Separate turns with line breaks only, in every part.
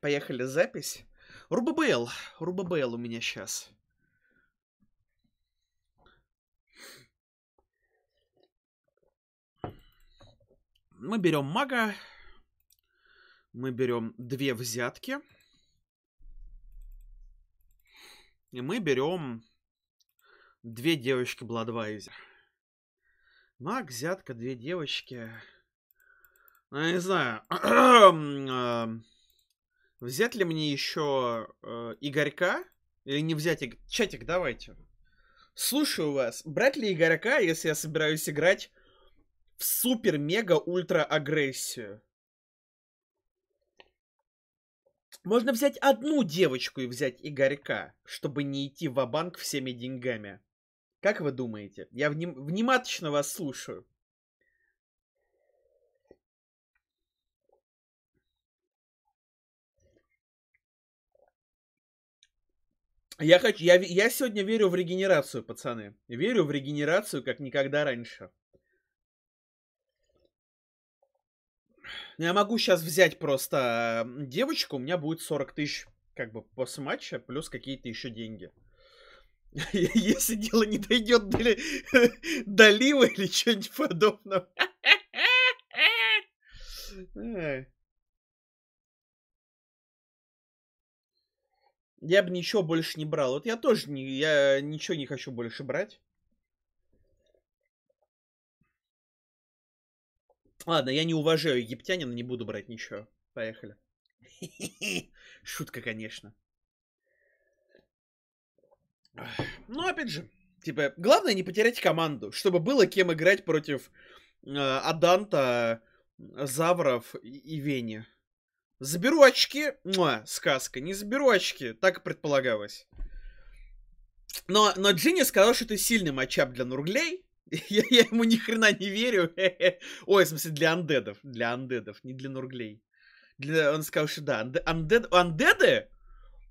Поехали, запись. Рубабейл. Рубабейл у меня сейчас. Мы берем мага. Мы берем две взятки. И мы берем две девочки Бладвайзер. Маг, взятка, две девочки. Ну, я не знаю. Взять ли мне еще э, Игорька? Или не взять Игорь? Чатик, давайте. Слушаю вас. Брать ли Игорька, если я собираюсь играть в супер-мега-ультра-агрессию? Можно взять одну девочку и взять Игорька, чтобы не идти в банк всеми деньгами. Как вы думаете? Я вним- внимательно вас слушаю. Я хочу, я, я сегодня верю в регенерацию, пацаны. Верю в регенерацию, как никогда раньше. Я могу сейчас взять просто девочку, у меня будет 40 тысяч как бы после матча, плюс какие-то еще деньги. Если дело не дойдет до, до Лива или что-нибудь подобного. Я бы ничего больше не брал. Вот я тоже не, я ничего не хочу больше брать. Ладно, я не уважаю египтянина, не буду брать ничего. Поехали. Шутка, конечно. Ну, опять же, типа, главное не потерять команду, чтобы было кем играть против э, Аданта, Завров и, и Вени. Заберу очки. Муа, сказка. Не заберу очки. Так и предполагалось. Но, но Джинни сказал, что это сильный матчап для Нурглей. Я, я ему ни хрена не верю. Ой, в смысле, для андедов. Для андедов, не для Нурглей. Для, он сказал, что да, андед, андеды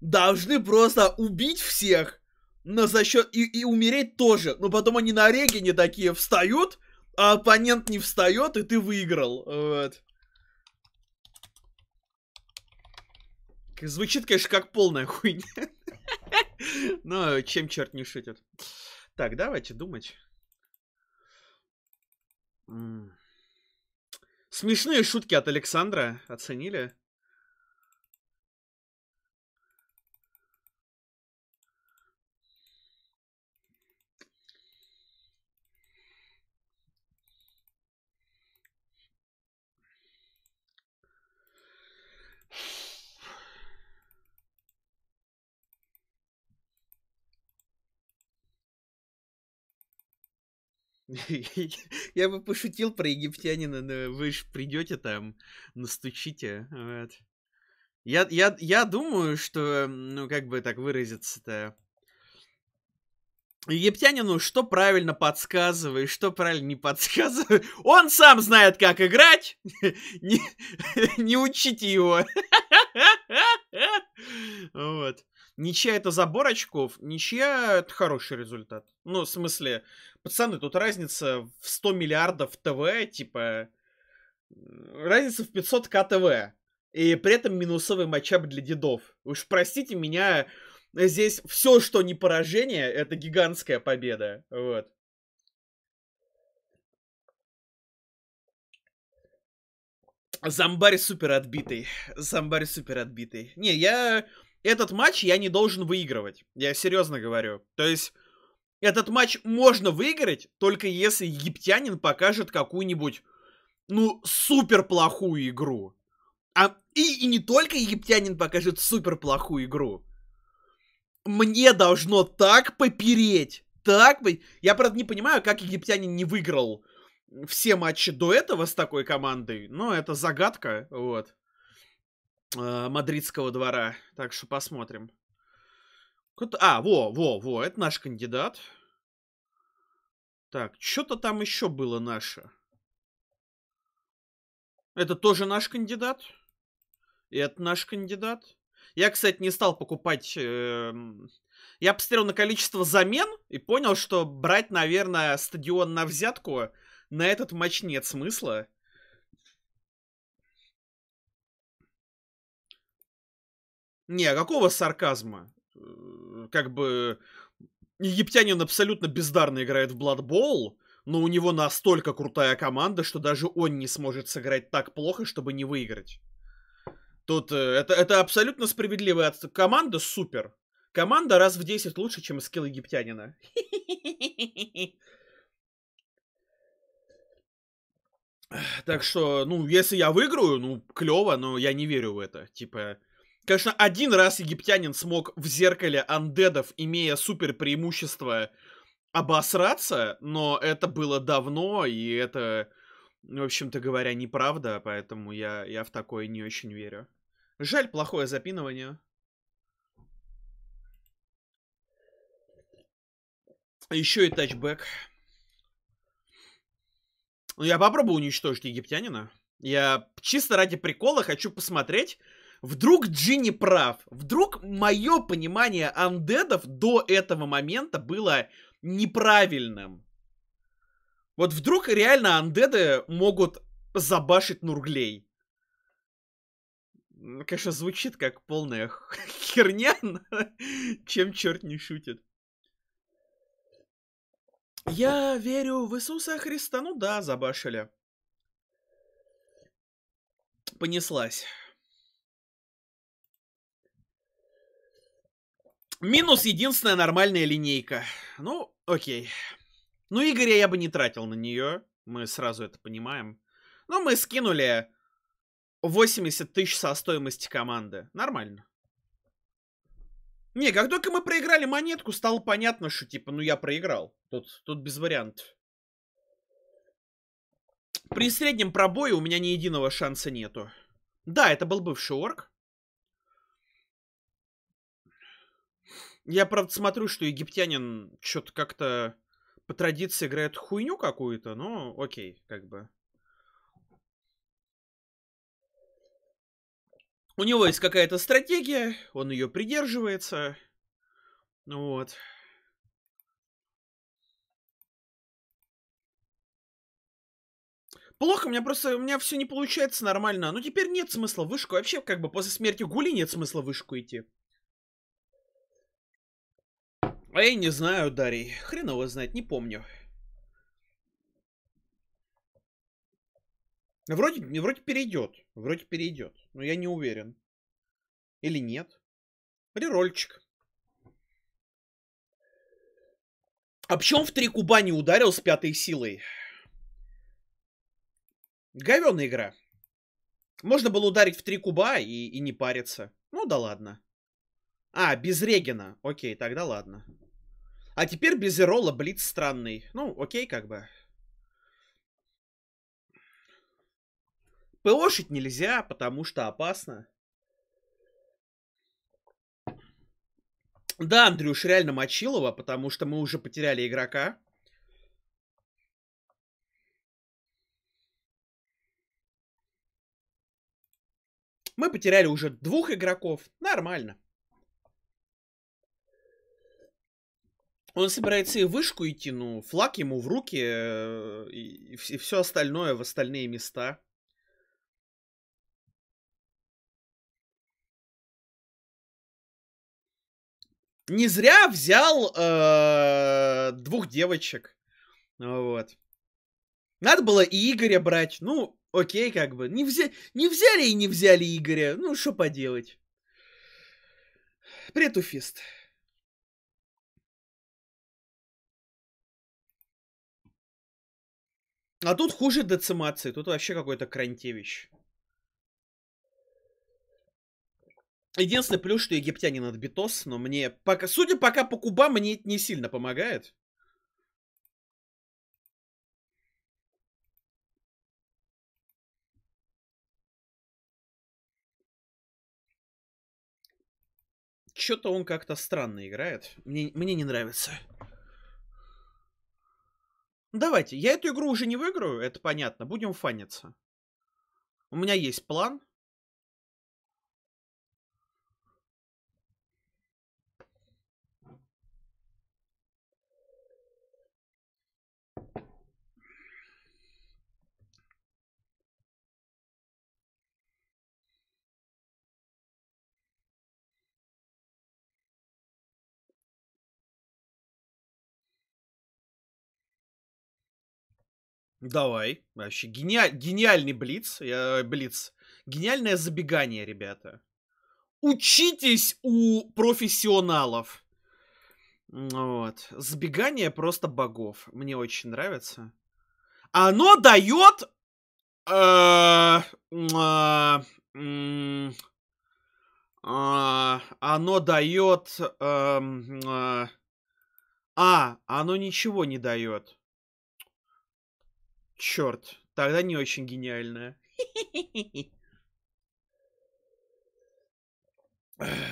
должны просто убить всех. Но за счет... И, и умереть тоже. Но потом они на регене такие встают, а оппонент не встает, и ты выиграл. Вот. Звучит, конечно, как полная хуйня. Но чем черт не шутит. Так, давайте думать. Смешные шутки от Александра оценили. Я бы пошутил про египтянина, но вы же придете там, настучите. Вот. Я, я, я думаю, что, ну, как бы так выразиться-то, египтянину что правильно подсказывай, что правильно не подсказывай. Он сам знает, как играть. Не, не учите его. Вот. Ничья это забор очков, ничья это хороший результат. Ну, в смысле, пацаны, тут разница в 100 миллиардов ТВ, типа... Разница в 500к ТВ. И при этом минусовый матчап для дедов. Уж простите меня, здесь все, что не поражение, это гигантская победа. Вот. Зомбарь супер отбитый. Зомбарь супер отбитый. Не, я этот матч я не должен выигрывать. Я серьезно говорю. То есть, этот матч можно выиграть, только если египтянин покажет какую-нибудь, ну, супер плохую игру. А, и, и не только египтянин покажет супер плохую игру. Мне должно так попереть. Так, я, правда, не понимаю, как египтянин не выиграл все матчи до этого с такой командой, но это загадка, вот э, мадридского двора. Так что посмотрим. А, во, во, во, это наш кандидат. Так, что-то там еще было наше. Это тоже наш кандидат. И это наш кандидат. Я, кстати, не стал покупать... Э, я посмотрел на количество замен и понял, что брать, наверное, стадион на взятку на этот матч нет смысла. Не, а какого сарказма? Э, как бы... Египтянин абсолютно бездарно играет в Blood Bowl, но у него настолько крутая команда, что даже он не сможет сыграть так плохо, чтобы не выиграть. Тут э, это, это абсолютно справедливая команда, супер. Команда раз в 10 лучше, чем скилл египтянина. Так что, ну, если я выиграю, ну, клево, но я не верю в это. Типа, Конечно, один раз египтянин смог в зеркале андедов, имея супер преимущество, обосраться, но это было давно, и это, в общем-то говоря, неправда, поэтому я, я в такое не очень верю. Жаль, плохое запинывание. Еще и тачбэк. Ну, я попробую уничтожить египтянина. Я чисто ради прикола хочу посмотреть, Вдруг Джинни прав. Вдруг мое понимание андедов до этого момента было неправильным. Вот вдруг реально андеды могут забашить нурглей. Конечно, звучит как полная херня, чем черт не шутит. Я верю в Иисуса Христа. Ну да, забашили. Понеслась. Минус единственная нормальная линейка. Ну, окей. Ну, Игоря я бы не тратил на нее. Мы сразу это понимаем. Но мы скинули 80 тысяч со стоимости команды. Нормально. Не, как только мы проиграли монетку, стало понятно, что типа, ну я проиграл. Тут, тут без вариантов. При среднем пробое у меня ни единого шанса нету. Да, это был бывший орк. Я, правда, смотрю, что египтянин что-то как-то по традиции играет хуйню какую-то, но окей, как бы. У него есть какая-то стратегия, он ее придерживается. Ну вот. Плохо, у меня просто, у меня все не получается нормально. Ну теперь нет смысла вышку. Вообще, как бы после смерти Гули нет смысла вышку идти. А я не знаю, Дарий. Хрен его знает, не помню. Вроде, вроде перейдет. Вроде перейдет. Но я не уверен. Или нет. Рерольчик. А почему в три куба не ударил с пятой силой? Говёная игра. Можно было ударить в три куба и, и не париться. Ну да ладно. А, без Регина. Окей, тогда ладно. А теперь без Эрола Блиц странный. Ну, окей, как бы. ПОшить нельзя, потому что опасно. Да, Андрюш, реально мочилова, потому что мы уже потеряли игрока.
Мы потеряли уже двух
игроков. Нормально. Он собирается и в вышку идти, ну, флаг ему в руки э, и, и, и все остальное в остальные места.
Не зря взял
э, двух девочек. Вот. Надо было и Игоря брать. Ну, окей, как бы. Не, взя... не взяли и не взяли Игоря. Ну, что поделать. Претуфист. А тут хуже децимации, тут вообще какой-то крантевич. Единственный плюс, что египтянин от битос, но мне пока... Судя пока по кубам, мне это не сильно помогает. Что-то он как-то странно играет. Мне, мне не нравится. Давайте, я эту игру уже не выиграю, это понятно, будем фаниться. У меня есть план, Давай. Вообще гениаль... гениальный блиц. Я... Блиц. Гениальное забегание, ребята. Учитесь у профессионалов. Вот. забегание просто богов. Мне очень нравится. Оно дает... Э, а, а, оно дает... Эм, а, а, оно ничего не дает. Черт, тогда не очень гениальная.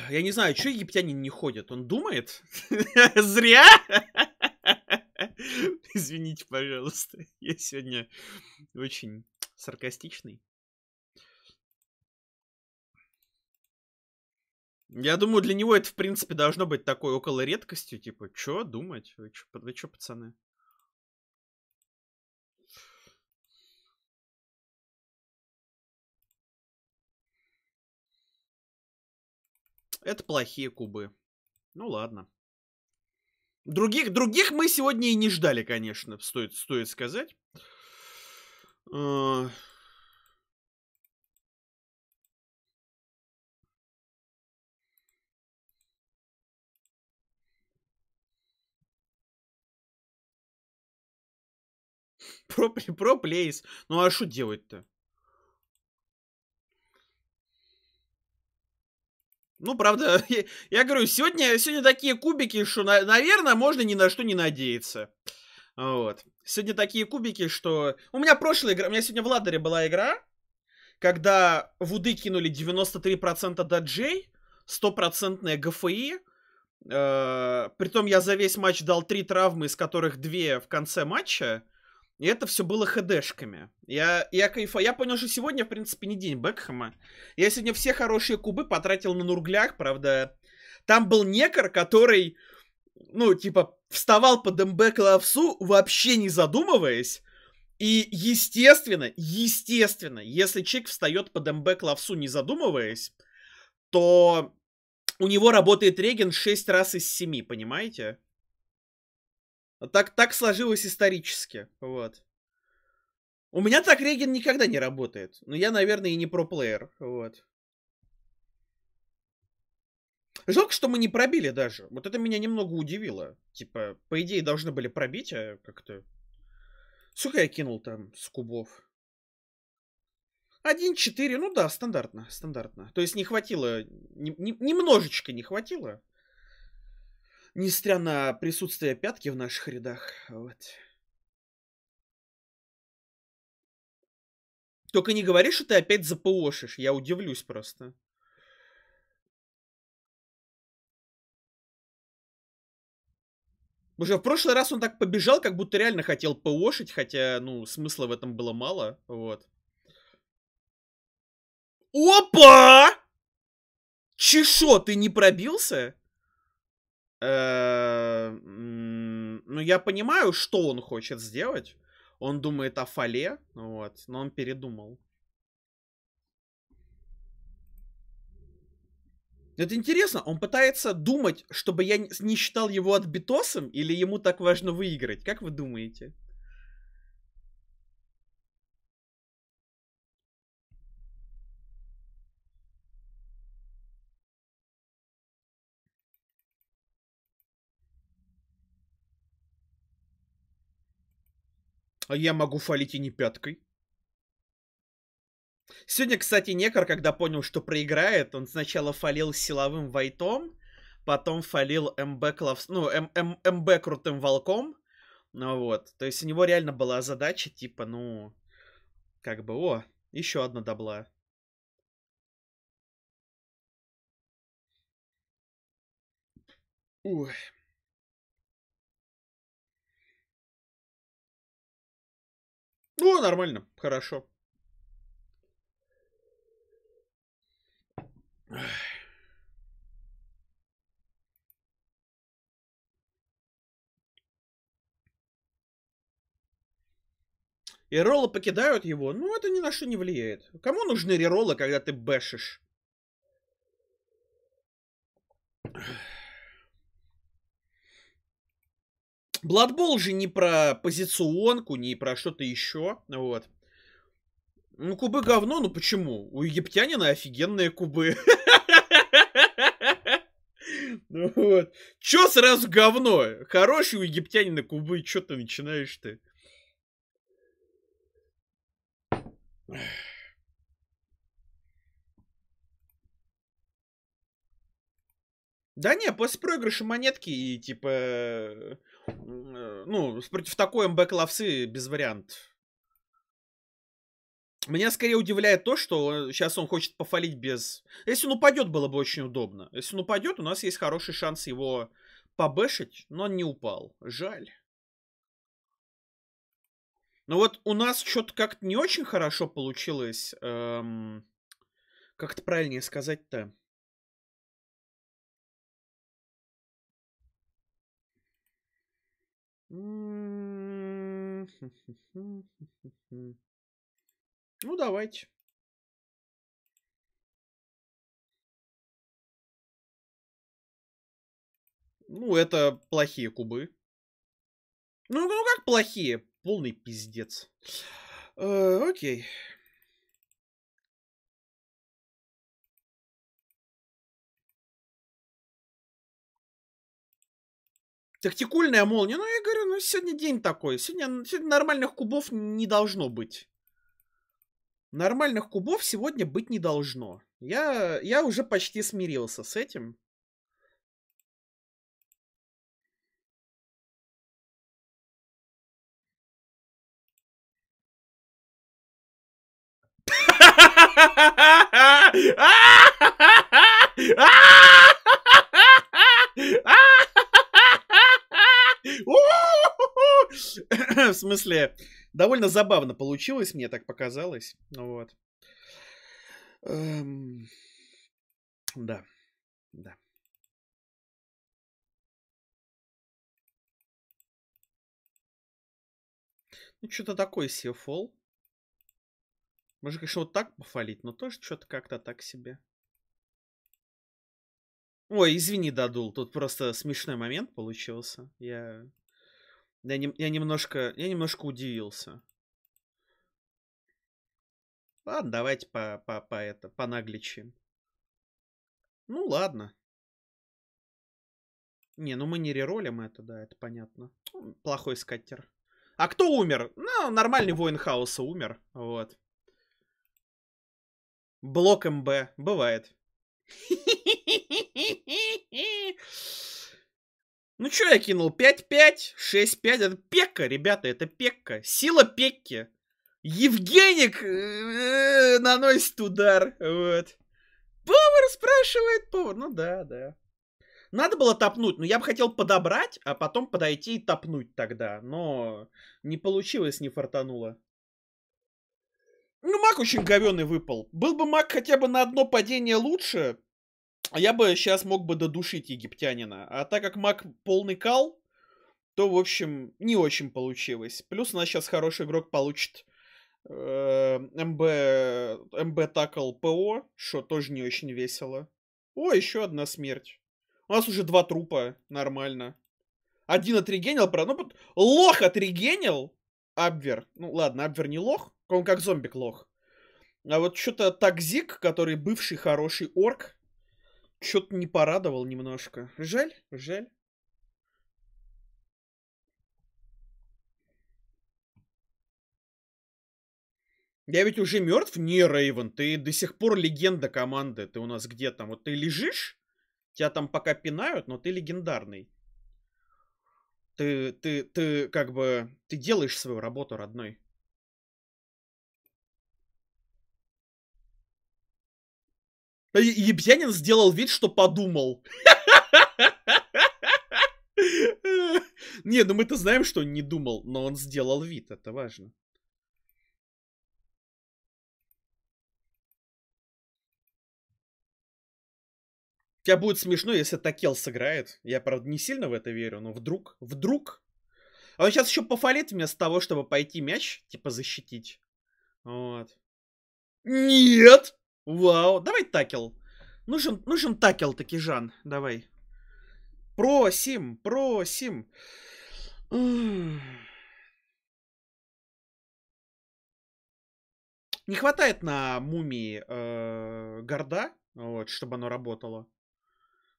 Я не знаю, что египтянин не ходит. Он думает? Зря? Извините, пожалуйста. Я сегодня очень саркастичный. Я думаю, для него это, в принципе, должно быть такой около редкостью. Типа, что думать? Вы что, пацаны? Это плохие кубы. Ну ладно. Других, других мы сегодня и не ждали, конечно, стоит, стоит сказать. Э...
Про, про плейс. Ну
а что делать-то? Ну, правда, я, я говорю, сегодня, сегодня такие кубики, что, на, наверное, можно ни на что не надеяться. Вот. Сегодня такие кубики, что... У меня прошлая игра... У меня сегодня в Ладере была игра, когда вуды кинули 93% даджей, 100% ГФИ, э, притом я за весь матч дал три травмы, из которых две в конце матча, и это все было хедешками. Я, я кайфа. Я понял, что сегодня, в принципе, не день Бекхэма. Я сегодня все хорошие кубы потратил на нурглях, правда. Там был некор, который, ну, типа, вставал под МБ Клавсу вообще не задумываясь. И, естественно, естественно, если человек встает под МБ Клавсу не задумываясь, то у него работает реген 6 раз из 7, понимаете? А так, так сложилось исторически. Вот. У меня так Реген никогда не работает. Но я, наверное, и не проплеер. Вот. Жалко, что мы не пробили даже. Вот это меня немного удивило. Типа, по идее, должны были пробить, а как-то... Сколько я кинул там с кубов? 1-4, ну да, стандартно, стандартно. То есть не хватило, не, не, немножечко не хватило несмотря на присутствие пятки в наших рядах. Вот. Только не говори, что ты опять запоошишь. Я удивлюсь просто. Уже в прошлый раз он так побежал, как будто реально хотел поошить, хотя, ну, смысла в этом было мало, вот. Опа! Чешо, ты не пробился? Э, ну, я понимаю, что он хочет сделать. Он думает о фале, вот, но он передумал. Это интересно, он пытается думать, чтобы я не считал его отбитосом, или ему так важно выиграть? Как вы думаете? А я могу фалить и не пяткой. Сегодня, кстати, Некор, когда понял, что проиграет, он сначала фалил силовым вайтом, потом фалил МБ, клавс... ну, М эм, -М эм, МБ крутым волком. Ну вот, то есть у него реально была задача, типа, ну, как бы, о, еще одна добла.
Ой. Ну, нормально, хорошо.
И роллы покидают его, ну это ни на что не влияет. Кому нужны рероллы, когда ты бэшишь? Бладбол же не про позиционку, не про что-то еще, вот. Ну, кубы говно, ну почему? У египтянина офигенные кубы. Ну вот. Чё сразу говно? Хороший у египтянина кубы, чё ты начинаешь ты? Да не, после проигрыша монетки и типа э, Э, ну, против такой МБ ловцы без вариантов. Меня скорее удивляет то, что сейчас э, он хочет пофалить без... Если он упадет, было бы очень удобно. Если он упадет, у нас есть хороший шанс его побэшить, но он не упал. Жаль. Ну вот у нас что-то как-то не очень хорошо получилось. Эм... Как это правильнее сказать-то?
Ну, давайте. Ну, это плохие кубы. Ну, ну как плохие? Полный пиздец. Э, окей. Тактикульная молния.
Ну, я говорю, ну, сегодня день такой. Сегодня, сегодня нормальных кубов не должно быть. Нормальных кубов сегодня быть не должно. Я, я уже почти смирился с этим. Ah! В смысле, довольно забавно получилось, мне так показалось. Вот. Эм, да. Да. Ну, что-то такое сефол. фол. Можно, конечно, вот так пофалить, но тоже что-то как-то так себе. Ой, извини, дадул. Тут просто смешной момент получился. Я я, не, я немножко... Я немножко удивился. Ладно, давайте по, по, по это, по понагличим. Ну, ладно. Не, ну мы не реролим это, да, это понятно. Плохой скаттер. А кто умер? Ну, нормальный воин хаоса умер. Вот. Блок МБ. Бывает. Ну чё я кинул? 5-5, 6-5. Это пекка, ребята, это пекка. Сила пекки. Евгеник э, наносит удар. Вот. Повар спрашивает повар. Ну да, да. Надо было топнуть, но я бы хотел подобрать, а потом подойти и топнуть тогда. Но не получилось, не фартануло. Ну, маг очень говёный выпал. Был бы маг хотя бы на одно падение лучше, а я бы сейчас мог бы додушить египтянина. А так как маг полный кал, то, в общем, не очень получилось. Плюс у нас сейчас хороший игрок получит э, МБ, МБ Такл ПО, что тоже не очень весело. О, еще одна смерть. У нас уже два трупа, нормально. Один отрегенил, про... ну, лох отрегенил, Абвер. Ну, ладно, Абвер не лох, он как зомбик лох. А вот что-то Такзик, который бывший хороший орк, что-то не порадовал немножко. Жаль, жаль. Я ведь уже мертв? Не, Рейвен, ты до сих пор легенда команды. Ты у нас где там? Вот ты лежишь, тебя там пока пинают, но ты легендарный. Ты, ты, ты, как бы, ты делаешь свою работу, родной. Э, Ебьянин сделал вид, что подумал. Не, ну мы-то знаем, что он не думал, но он сделал вид, это важно. Тебя будет смешно, если Такел сыграет. Я, правда, не сильно в это верю, но вдруг, вдруг. А он сейчас еще пофалит вместо того, чтобы пойти мяч, типа, защитить. Вот. Нет! Вау, давай такел. Нужен, нужен такел, таки Жан, давай. Просим, просим. Не хватает на мумии э, гарда, вот, чтобы оно работало.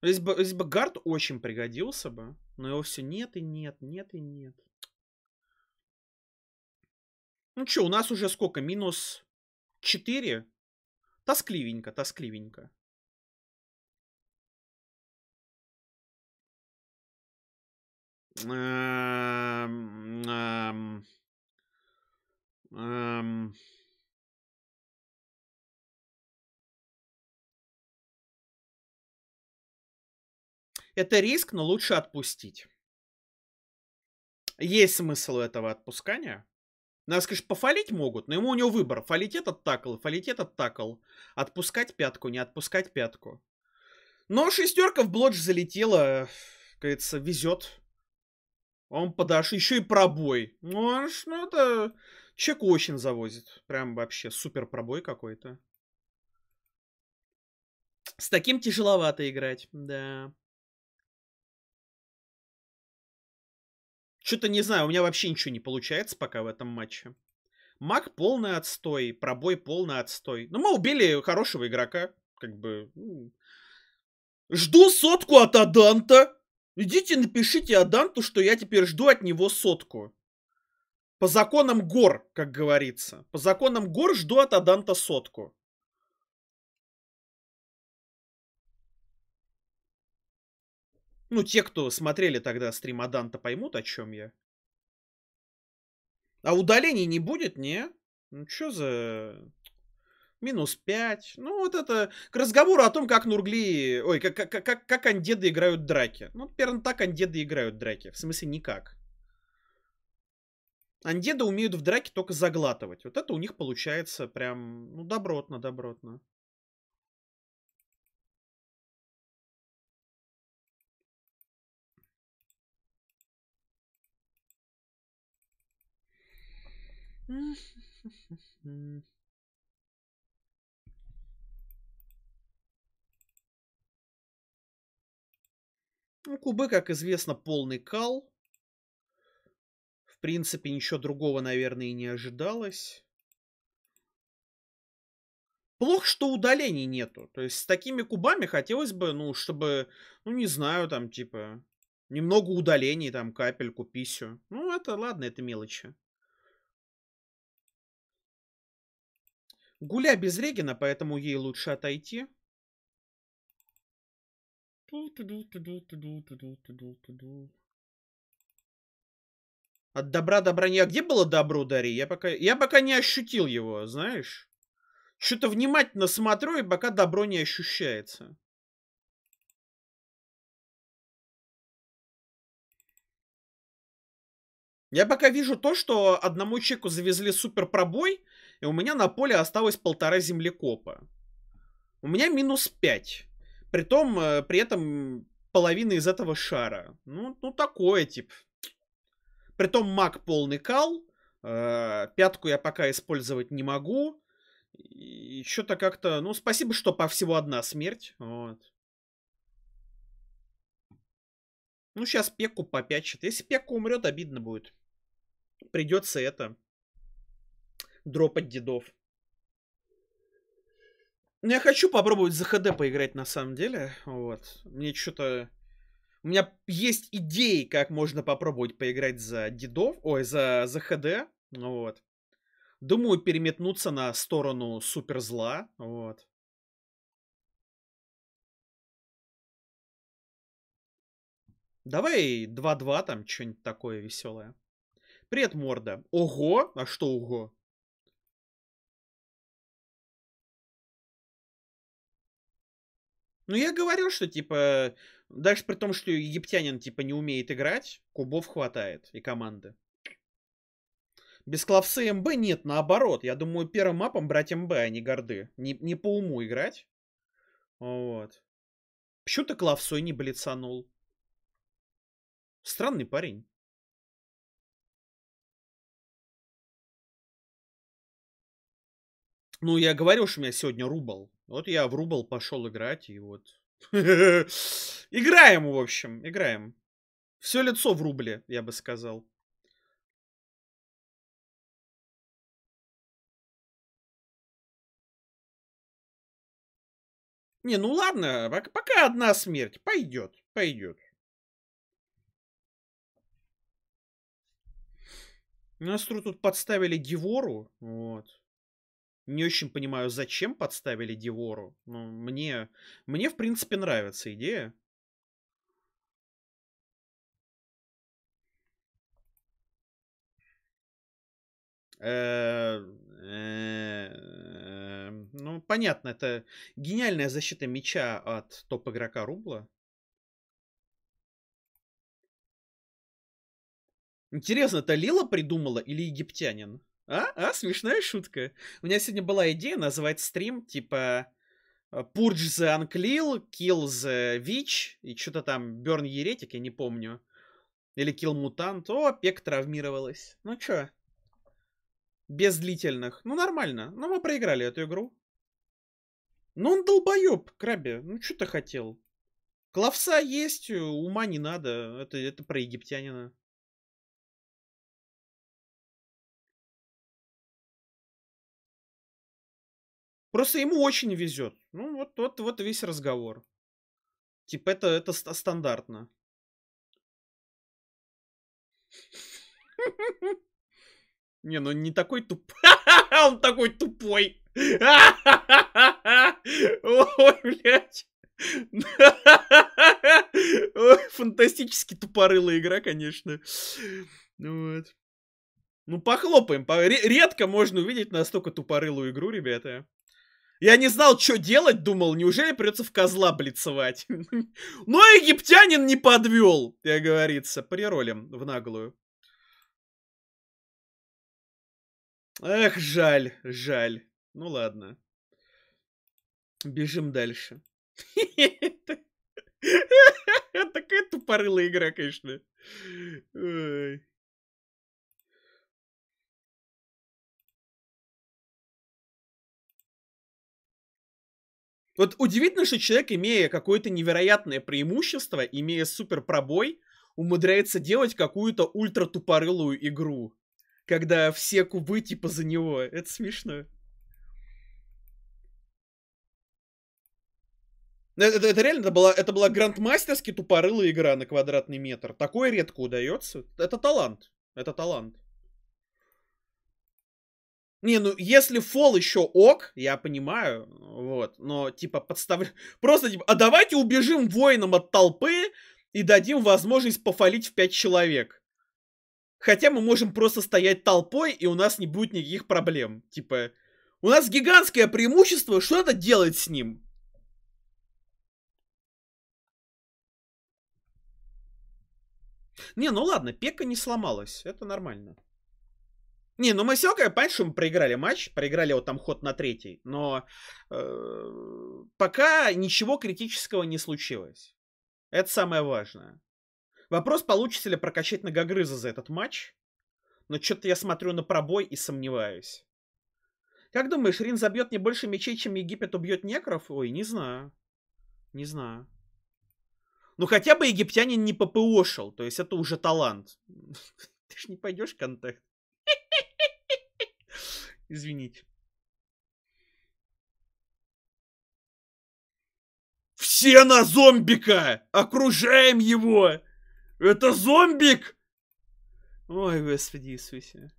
Если бы, если бы гард очень пригодился бы, но его все нет и нет, нет и нет. Ну что, у нас уже сколько? Минус
4? Тоскливенько, тоскливенько. Эм, эм, эм,
Это риск, но лучше отпустить. Есть смысл этого отпускания. Нас, конечно, пофалить могут, но ему у него выбор. Фалить этот такл, фалить этот такл. Отпускать пятку, не отпускать пятку. Но шестерка в блодж залетела. Кажется, везет. Он подошел. Еще и пробой. Ну, он ну это... Чек очень завозит. Прям вообще супер пробой какой-то. С таким тяжеловато играть, да. Что-то не знаю, у меня вообще ничего не получается пока в этом матче. Маг полный отстой, пробой полный отстой. Но ну, мы убили хорошего игрока, как бы... Ну. Жду сотку от Аданта. Идите напишите Аданту, что я теперь жду от него сотку. По законам гор, как говорится. По законам гор жду от Аданта сотку. Ну, те, кто смотрели тогда стрим Аданта, поймут, о чем я. А удалений не будет, не? Ну, что за... Минус 5. Ну, вот это к разговору о том, как Нургли... Ой, как, как, как, как андеды играют драки. Ну, примерно так андеды играют драки. В смысле, никак. Андеды умеют в драке только заглатывать. Вот это у них получается прям, ну, добротно, добротно.
Ну,
Кубы, как известно, полный кал. В принципе, ничего другого, наверное, и не ожидалось. Плохо, что удалений нету. То есть с такими кубами хотелось бы, ну, чтобы, ну, не знаю, там, типа, немного удалений, там, капельку, писю. Ну, это, ладно, это мелочи. Гуля без Регина, поэтому ей лучше отойти. От добра добра не... А где было добро, Дари? Я пока, я пока не ощутил его, знаешь? Что-то внимательно смотрю, и пока добро не ощущается. Я пока вижу то, что одному чеку завезли супер пробой, и у меня на поле осталось полтора землекопа. У меня минус 5. Притом, э, при этом половина из этого шара. Ну, ну такое, тип. Притом маг полный кал. Э, пятку я пока использовать не могу. И что-то как-то... Ну, спасибо, что по всего одна смерть. Вот. Ну, сейчас Пеку попячет. Если Пеку умрет, обидно будет. Придется это дропать дедов. Ну, я хочу попробовать за ХД поиграть на самом деле. Вот. Мне что-то... У меня есть идеи, как можно попробовать поиграть за дедов. Ой, за, за ХД. Ну вот. Думаю, переметнуться на сторону суперзла, Вот. Давай 2-2 там что-нибудь такое веселое. Привет, морда. Ого! А что ого? Ну, я говорил, что, типа, даже при том, что египтянин, типа, не умеет играть, кубов хватает и команды. Без клавсы а МБ нет, наоборот. Я думаю, первым мапом брать а МБ, они а горды. Не, не по уму играть. Вот. Почему ты клавсой не блицанул? Странный парень. Ну, я говорю, что меня сегодня рубал. Вот я в рубль пошел играть, и вот... Играем, в общем, играем. Все лицо в рубле, я бы сказал.
Не, ну ладно, пока
одна смерть. Пойдет, пойдет. Нас тут подставили Гевору, вот. Не очень понимаю, зачем подставили Дивору. Ну, мне, мне, в принципе, нравится идея. Э, э, эм, ну, понятно, это гениальная защита мяча от топ-игрока Рубла. Интересно, это Лила придумала или египтянин? А? А? Смешная шутка. У меня сегодня была идея назвать стрим, типа... Э, Purge the Uncleal, Kill the Witch и что-то там Burn Еретик, я не помню. Или Kill Mutant. О, Пек травмировалась. Ну чё? Без длительных. Ну нормально. Но ну, мы проиграли эту игру. Ну он долбоёб, Краби. Ну что ты хотел? Клавса есть, э, ума не надо. Это, это про египтянина.
Просто ему очень везет. Ну, вот, вот, вот весь разговор.
Типа, это, это стандартно. Не, ну не такой тупой. Он такой тупой. Ой, блядь. Фантастически тупорылая игра, конечно. вот. Ну, похлопаем. Редко можно увидеть настолько тупорылую игру, ребята. Я не знал, что делать, думал, неужели придется в козла блицевать? Но египтянин не подвел, как говорится, приролем в наглую. Эх, жаль, жаль. Ну ладно. Бежим дальше. Такая тупорылая игра, конечно. Вот удивительно, что человек, имея какое-то невероятное преимущество, имея супер пробой, умудряется делать какую-то ультра тупорылую игру. Когда все кубы типа за него. Это смешно. Э, это, это реально, это была, это была грандмастерски тупорылая игра на квадратный метр. Такое редко удается. Это талант. Это талант. Не, ну если фол еще ок, я понимаю, вот, но типа подставлю... Просто типа, а давайте убежим воинам от толпы и дадим возможность пофалить в пять человек. Хотя мы можем просто стоять толпой, и у нас не будет никаких проблем. Типа, у нас гигантское преимущество, что надо делать с ним? Не, ну ладно, пека не сломалась, это нормально. Не, ну мы все, понимаешь, что мы проиграли матч, проиграли вот там ход на третий, но э, пока ничего критического не случилось. Это самое важное. Вопрос, получится ли прокачать ногогрыза за этот матч, но что-то я смотрю на пробой и сомневаюсь. Как думаешь, Рин забьет не больше мечей, чем Египет убьет некров? Ой, не знаю. Не знаю. Ну хотя бы египтянин не ППОшил, то есть это уже талант. Ты ж не пойдешь в контакт извините. Все на
зомбика! Окружаем его! Это зомбик!
Ой, Господи Иисусе.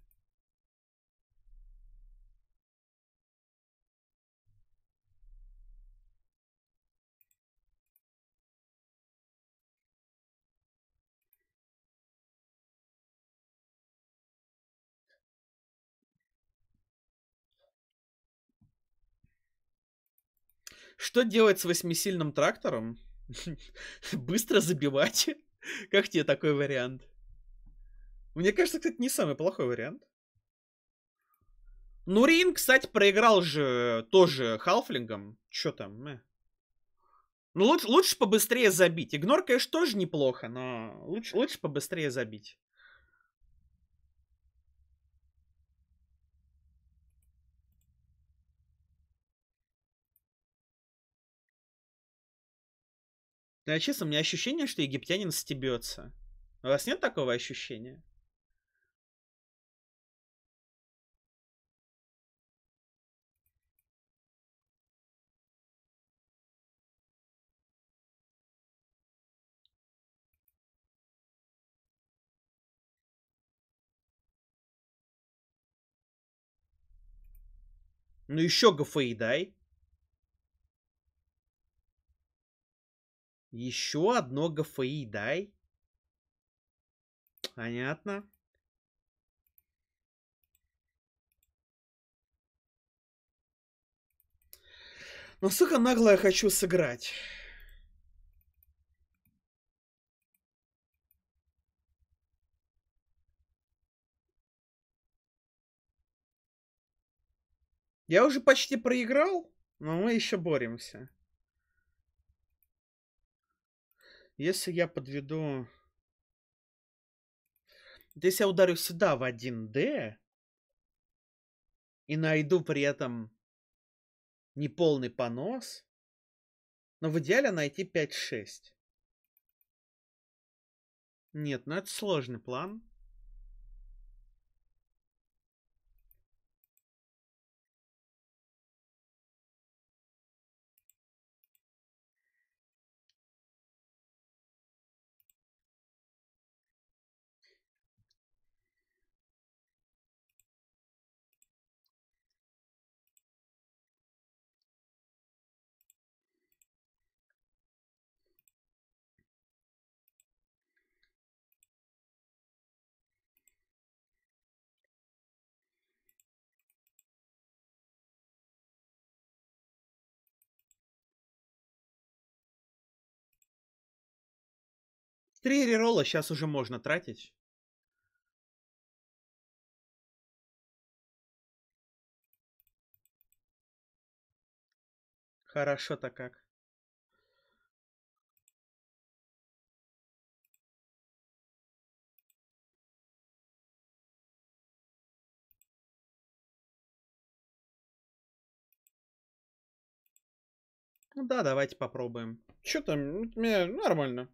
Что делать с восьмисильным трактором? Быстро забивать? Как тебе такой вариант? Мне кажется, кстати, не самый плохой вариант. Нурин, кстати, проиграл же тоже Халфлингом. Чё там? Э. Ну, лучше, лучше побыстрее забить. Игнор, конечно, тоже неплохо, но лучше, лучше побыстрее забить.
Да, честно, у меня ощущение, что египтянин стебется. У вас нет такого ощущения?
Ну еще ГФИ дай. Еще одно ГФИ дай. Понятно.
Но ну, сука нагло я хочу сыграть. Я
уже почти проиграл, но мы еще боремся. Если я подведу... Если я ударю сюда в 1D и найду при этом неполный понос, но в идеале найти
5-6. Нет, ну это сложный план. Три реролла сейчас уже можно тратить. Хорошо-то как. Ну да, давайте попробуем. Что там? Ну, мне нормально.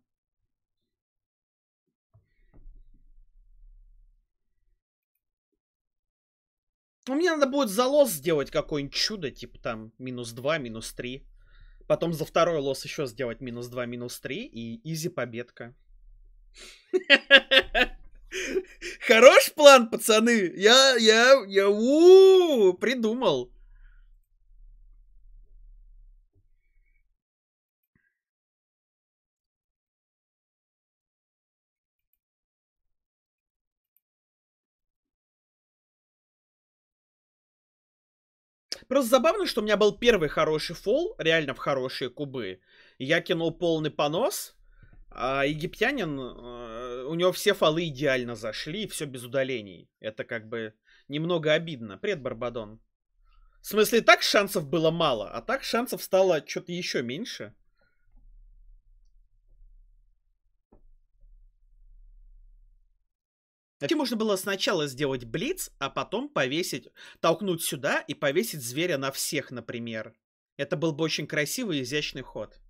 Ну, мне надо будет за лос сделать какое-нибудь чудо, типа там минус 2, минус 3. Потом за второй лос еще сделать минус 2, минус 3 и изи победка. Хорош план, пацаны. Я, я, я, у придумал. Просто забавно, что у меня был первый хороший фол, реально в хорошие кубы. Я кинул полный понос, а египтянин, э, у него все фолы идеально зашли, и все без удалений. Это как бы немного обидно. пред Барбадон. В смысле, так шансов было мало, а так шансов стало что-то еще меньше. Вообще можно было сначала сделать блиц, а потом повесить, толкнуть сюда и повесить зверя на всех, например. Это был бы очень красивый и изящный ход.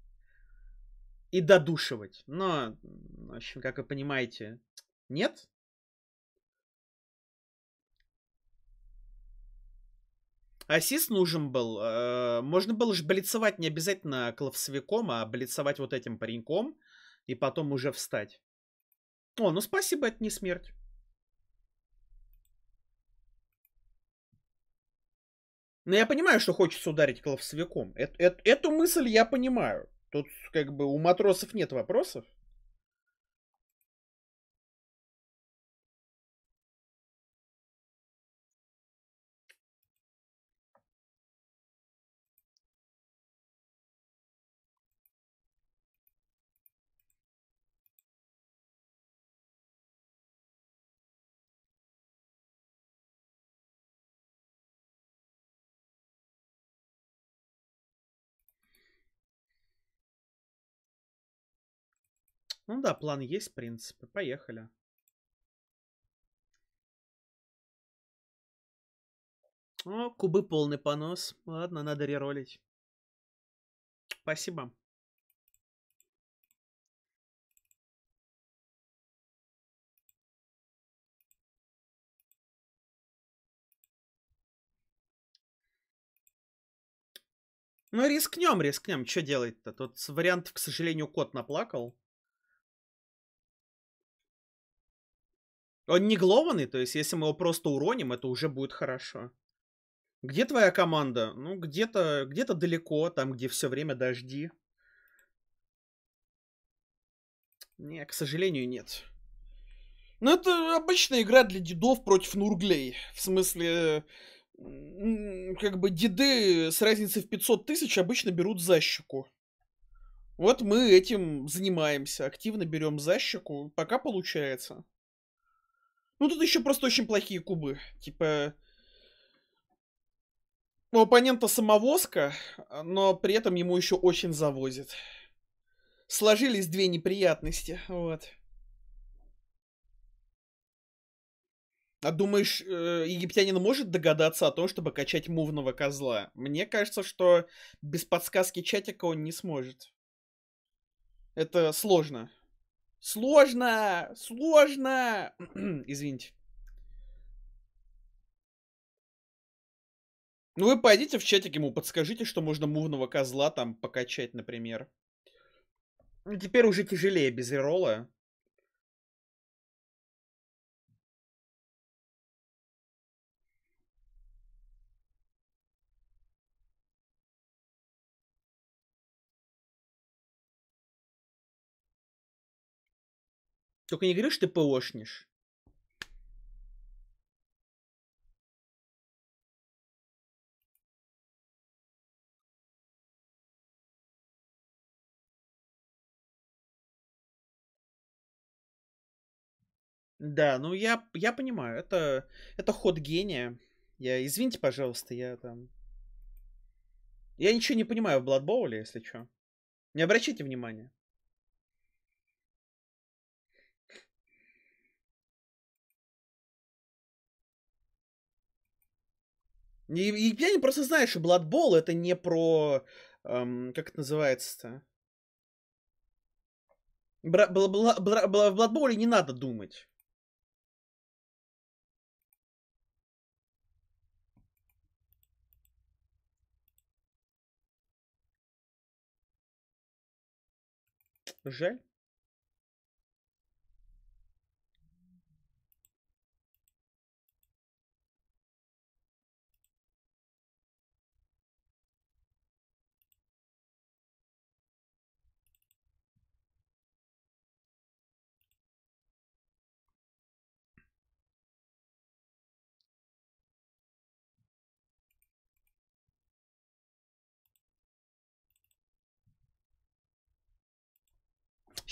И додушивать. Но, в общем, как вы понимаете, нет. Ассист нужен был. Э, можно было же блицевать не обязательно клавсовиком, а блицевать вот этим пареньком и потом уже встать. О, ну спасибо, это не смерть. Но я понимаю, что хочется ударить классовиком. Э -э Эту мысль я понимаю. Тут как бы у матросов нет вопросов.
Ну да, план есть, в принципе. Поехали. О, кубы полный понос. Ладно, надо реролить. Спасибо. Ну, рискнем, рискнем. Что делать-то? Тут вариантов, к сожалению, кот
наплакал. Он не глованный, то есть если мы его просто уроним, это уже будет хорошо. Где твоя команда? Ну, где-то где, -то, далеко, там, где все время дожди. Не, к сожалению, нет. Ну, это обычная игра для дедов против нурглей. В смысле, как бы деды с разницей в 500 тысяч обычно берут за щеку. Вот мы этим занимаемся, активно берем за щеку, пока получается. Ну, тут еще просто очень плохие кубы. Типа... У оппонента самовозка, а, но при этом ему еще очень завозит. Сложились две неприятности, вот. А думаешь, э, египтянин может догадаться о том, чтобы качать мувного козла? Мне кажется, что без подсказки чатика он не сможет. Это сложно. Сложно! Сложно! Извините. Ну вы пойдите в чатик ему, подскажите, что можно мувного козла там покачать, например. Теперь уже тяжелее без рерола.
Только не говори, что ты ПОшнишь. Да, ну я, я
понимаю, это, это ход гения. Я, извините, пожалуйста, я там... Я ничего не понимаю в Бладбоуле, если что. Не обращайте внимания. И, и я не просто знаю, что Blood Bowl это не про... Эм, как это называется-то? в Blood не надо думать. Жаль.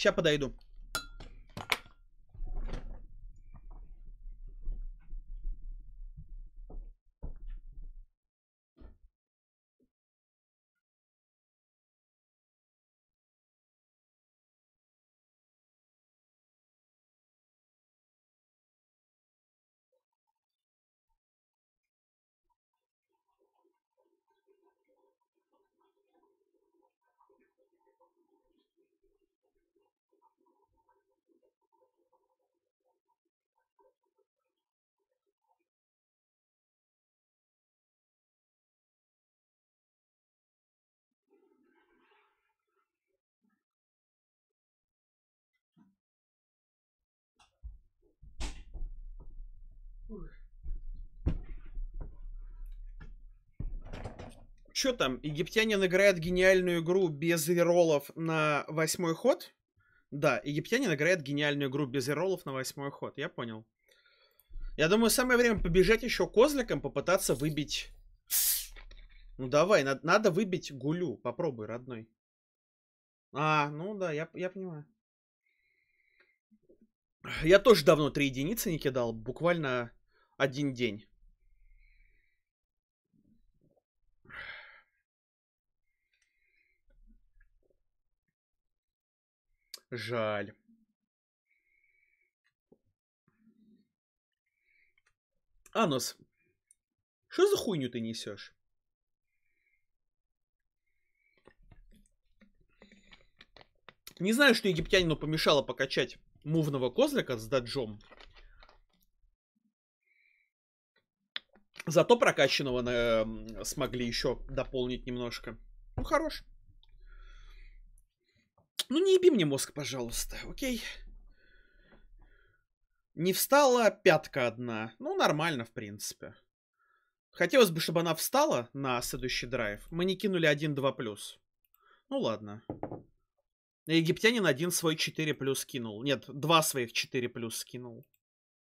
Сейчас подойду. Что там? Египтянин играет гениальную игру без реролов на восьмой ход? Да, египтянин играет гениальную игру без реролов на восьмой ход. Я понял. Я думаю, самое время побежать еще козликом, попытаться выбить... Ну давай, надо, надо выбить гулю. Попробуй, родной. А, ну да, я, я понимаю. Я тоже давно три единицы не кидал. Буквально один день. Жаль. Анос, что за хуйню ты несешь? Не знаю, что египтянину помешало покачать мувного козлика с даджом. Зато прокачанного на... Э, смогли еще дополнить немножко. Ну, хорош. Ну не еби мне мозг, пожалуйста, окей? Не встала пятка одна. Ну, нормально, в принципе. Хотелось бы, чтобы она встала на следующий драйв. Мы не кинули 1-2 плюс. Ну ладно. Египтянин один свой 4 плюс кинул. Нет, два своих 4 плюс кинул.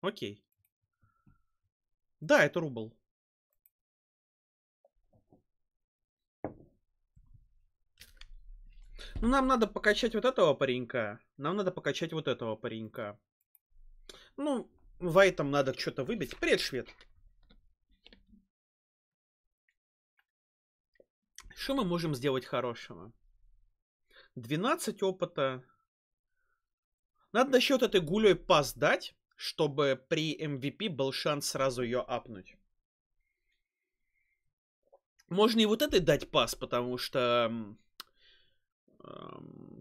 Окей. Да, это рубль. Ну, нам надо покачать вот этого паренька. Нам надо покачать вот этого паренька. Ну, вайтом надо что-то выбить. Привет, швед. Что мы можем сделать хорошего? 12 опыта. Надо насчет этой гулей пас дать, чтобы при MVP эм был шанс сразу ее апнуть. Можно и вот этой дать пас, потому что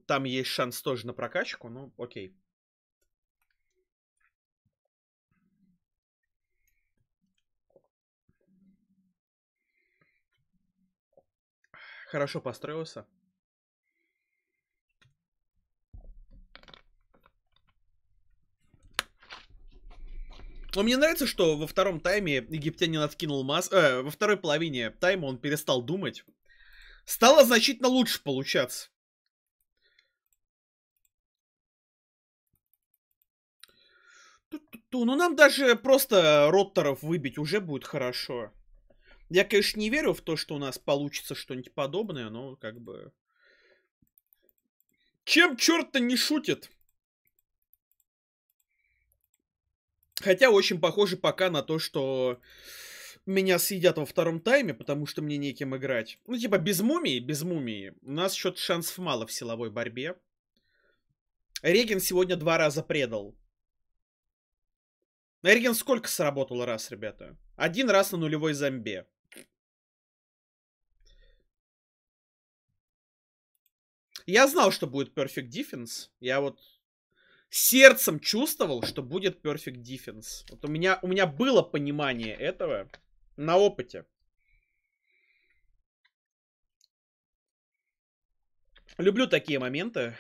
там есть шанс тоже на прокачку, но окей. Хорошо построился. Но мне нравится, что во втором тайме египтянин откинул масс... Э, во второй половине тайма он перестал думать. Стало значительно лучше получаться. счету. Ну, нам даже просто роттеров выбить уже будет хорошо. Я, конечно, не верю в то, что у нас получится что-нибудь подобное, но как бы... Чем черт-то не шутит? Хотя очень похоже пока на то, что меня съедят во втором тайме, потому что мне неким играть. Ну, типа, без мумии, без мумии. У нас счет шансов мало в силовой борьбе. Регин сегодня два раза предал. Эрген сколько сработало раз, ребята? Один раз на нулевой зомбе. Я знал, что будет Perfect Defense. Я вот сердцем чувствовал, что будет Perfect Defense. Вот у меня, у меня было понимание этого на опыте. Люблю такие моменты.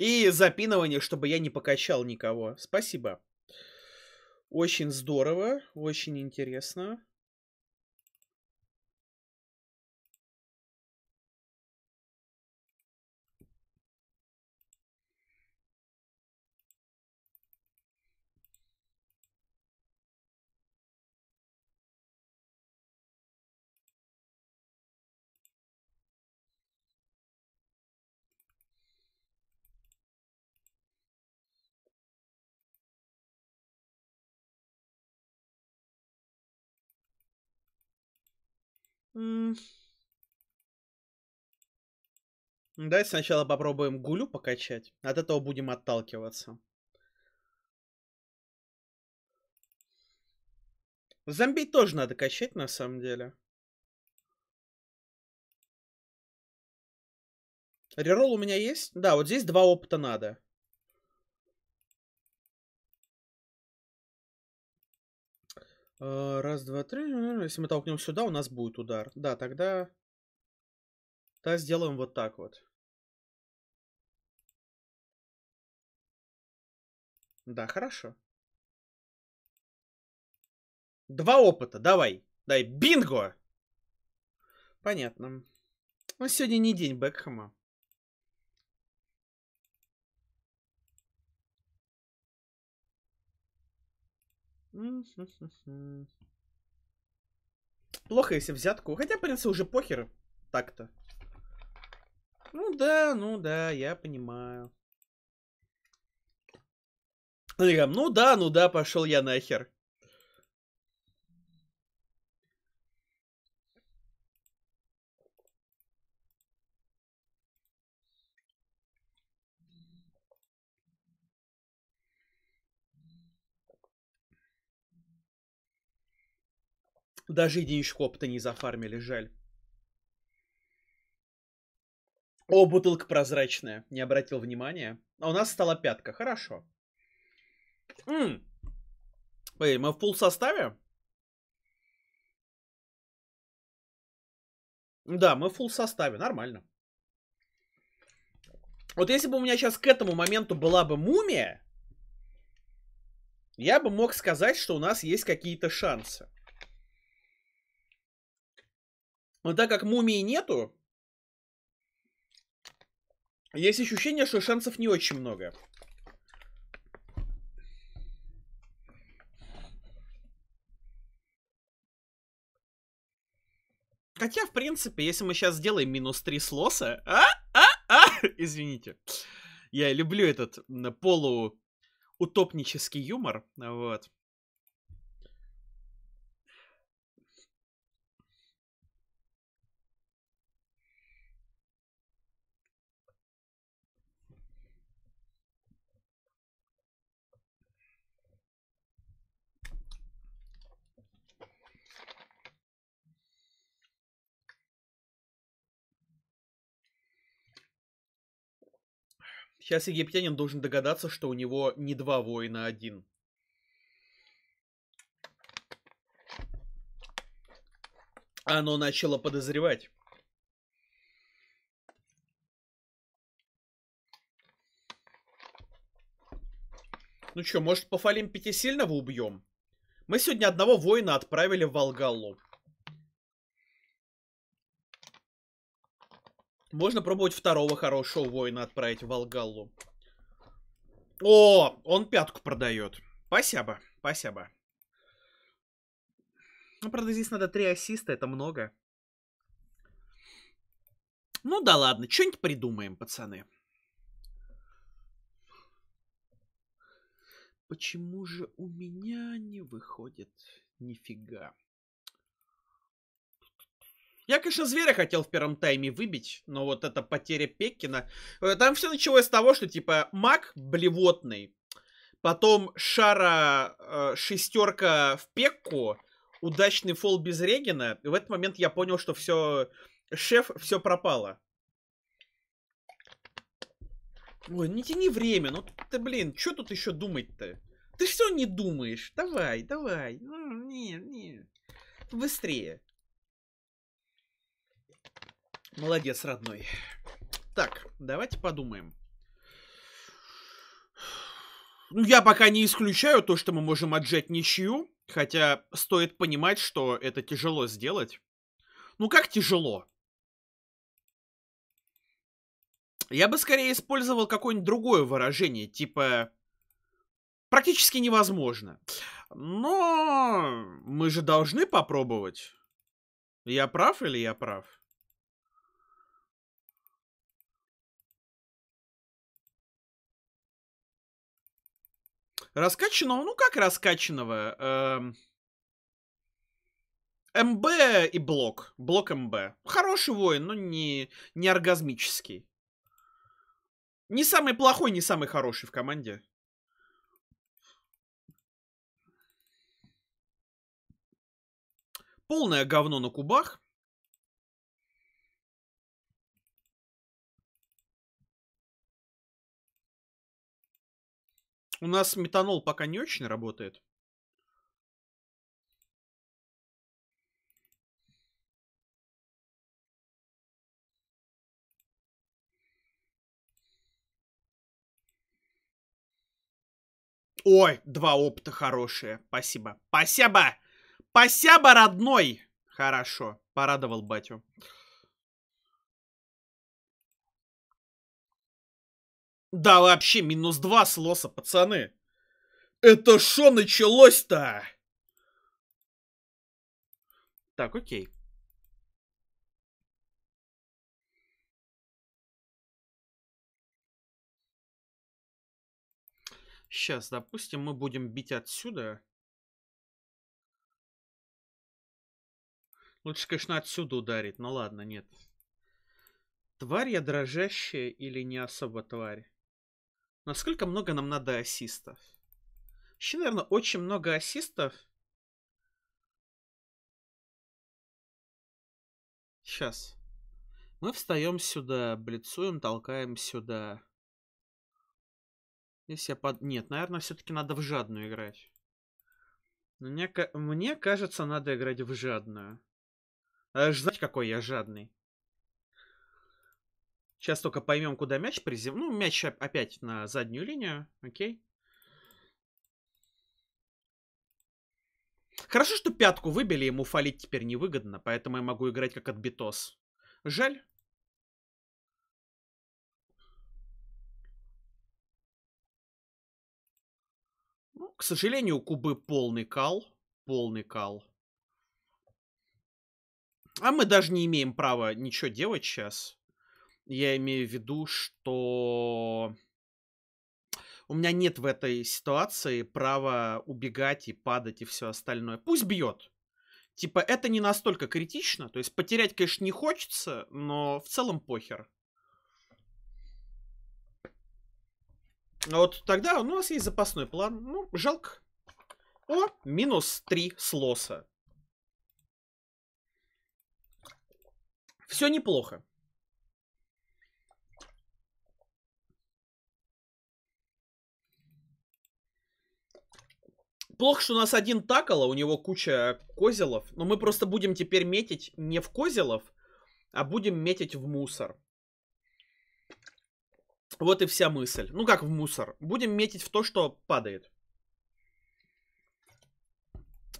И запинывание, чтобы я не покачал никого. Спасибо. Очень здорово, очень интересно. Давай сначала попробуем гулю покачать. От этого будем отталкиваться. Зомби тоже надо качать, на самом деле.
Рерол у меня есть? Да, вот здесь
два опыта надо. Э, раз, два, три. Ну, если мы толкнем сюда, у нас будет удар. Да, тогда... Тогда сделаем вот так вот.
Да, хорошо.
Два опыта, давай. Дай, бинго! Понятно. Ну, сегодня не день Бекхэма. Плохо, если взятку. Хотя, в принципе, уже похер так-то. Ну да, ну да, я понимаю. Ну да, ну да, пошел я нахер. Даже единичку опыта не зафармили, жаль. О, бутылка прозрачная. Не обратил внимания. А у нас стала пятка. Хорошо. м
мы в пул составе?
Да, мы в фул составе. Нормально. Вот если бы у меня сейчас к этому моменту была бы мумия, я бы мог сказать, что у нас есть какие-то шансы. Но так как мумии нету, есть ощущение, что шансов не очень много. Хотя, в принципе, если мы сейчас сделаем минус 3 слоса... А? А? А? Извините. Я люблю этот полуутопнический юмор. Вот. Сейчас египтянин должен догадаться, что у него не два воина, а один. Оно начало подозревать. Ну что, может, пофалим пятисильного убьем? Мы сегодня одного воина отправили в Волгаллу. Можно пробовать второго хорошего воина отправить в Алгаллу. О, он пятку продает. Спасибо, спасибо. Ну, правда, здесь надо три ассиста, это много. Ну да ладно, что-нибудь придумаем, пацаны. Почему же у меня не выходит нифига? Я, конечно, зверя хотел в первом тайме выбить, но вот эта потеря Пекина. Э, там все началось с того, что, типа, маг блевотный, потом шара э, шестерка в Пекку, удачный фол без Регина, и в этот момент я понял, что все... Шеф, все пропало. Ой, ну не тяни время, ну ты, блин, что тут еще думать-то? Ты все не думаешь. Давай, давай. Не, не. Быстрее. Молодец, родной. Так, давайте подумаем. Ну, я пока не исключаю то, что мы можем отжать ничью, хотя стоит понимать, что это тяжело сделать. Ну, как тяжело? Я бы скорее использовал какое-нибудь другое выражение, типа практически невозможно. Но мы же должны попробовать. Я прав или я прав? Раскачанного, ну как раскачанного? Эм, МБ и блок. Блок МБ. Хороший воин, но не, не оргазмический. Не самый плохой, не самый хороший в команде. Полное говно на кубах.
У нас метанол пока не очень работает.
Ой, два опыта хорошие. Спасибо. Спасибо! Спасибо, родной! Хорошо, порадовал батю. Да вообще, минус два с лоса, пацаны. Это что началось-то? Так, окей.
Сейчас, допустим, мы будем бить отсюда.
Лучше, конечно, отсюда ударить, но ладно, нет. Тварь я дрожащая или не особо тварь? Насколько много нам надо ассистов? Еще, наверное, очень много
ассистов.
Сейчас. Мы встаем сюда, блицуем, толкаем сюда. Если я под... Нет, наверное, все-таки надо в жадную играть. Мне, мне кажется, надо играть в жадную. знаете, какой я жадный. Сейчас только поймем, куда мяч призем. Ну, мяч опять на заднюю линию. Окей. Хорошо, что пятку выбили, ему фалить теперь невыгодно, поэтому я могу играть как отбитос. Жаль. Ну, к сожалению, у Кубы полный кал. Полный кал. А мы даже не имеем права ничего делать сейчас. Я имею в виду, что у меня нет в этой ситуации права убегать и падать и все остальное. Пусть бьет. Типа, это не настолько критично. То есть потерять, конечно, не хочется, но в целом похер. А вот тогда у нас есть запасной план. Ну, жалко. О, минус 3 слоса.
Все неплохо.
Плохо, что у нас один такала, у него куча козелов. Но мы просто будем теперь метить не в козелов, а будем метить в мусор. Вот и вся мысль. Ну как в мусор? Будем метить в то, что падает.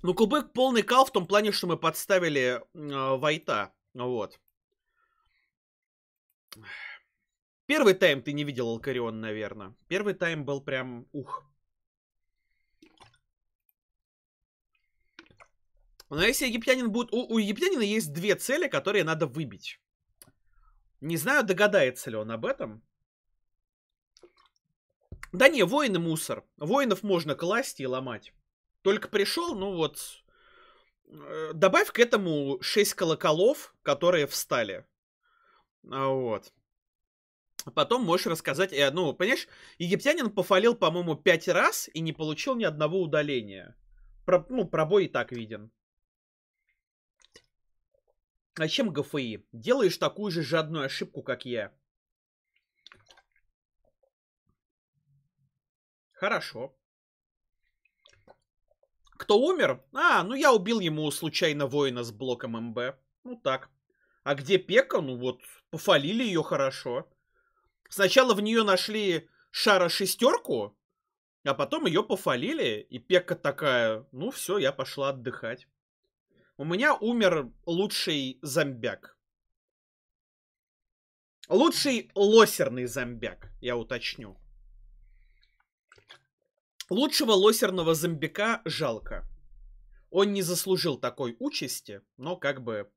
Ну, Кубек полный кал в том плане, что мы подставили э, Вайта. Вот. Первый тайм ты не видел Алкарион, наверное. Первый тайм был прям ух. Но если египтянин будет... У, у египтянина есть две цели, которые надо выбить. Не знаю, догадается ли он об этом. Да не, воины мусор. Воинов можно класть и ломать. Только пришел, ну вот... Э, добавь к этому 6 колоколов, которые встали. А вот. Потом можешь рассказать, э, ну, понимаешь, египтянин пофалил, по-моему, пять раз и не получил ни одного удаления. Про, ну, пробой и так виден. А чем ГФИ? Делаешь такую же жадную ошибку, как я. Хорошо. Кто умер? А, ну я убил ему случайно воина с блоком МБ. Ну так. А где Пека? Ну вот, пофалили ее хорошо. Сначала в нее нашли шара шестерку, а потом ее пофалили, и Пека такая, ну все, я пошла отдыхать. У меня умер лучший зомбяк. Лучший лосерный зомбяк, я уточню. Лучшего лосерного зомбяка жалко. Он не заслужил такой участи, но как бы...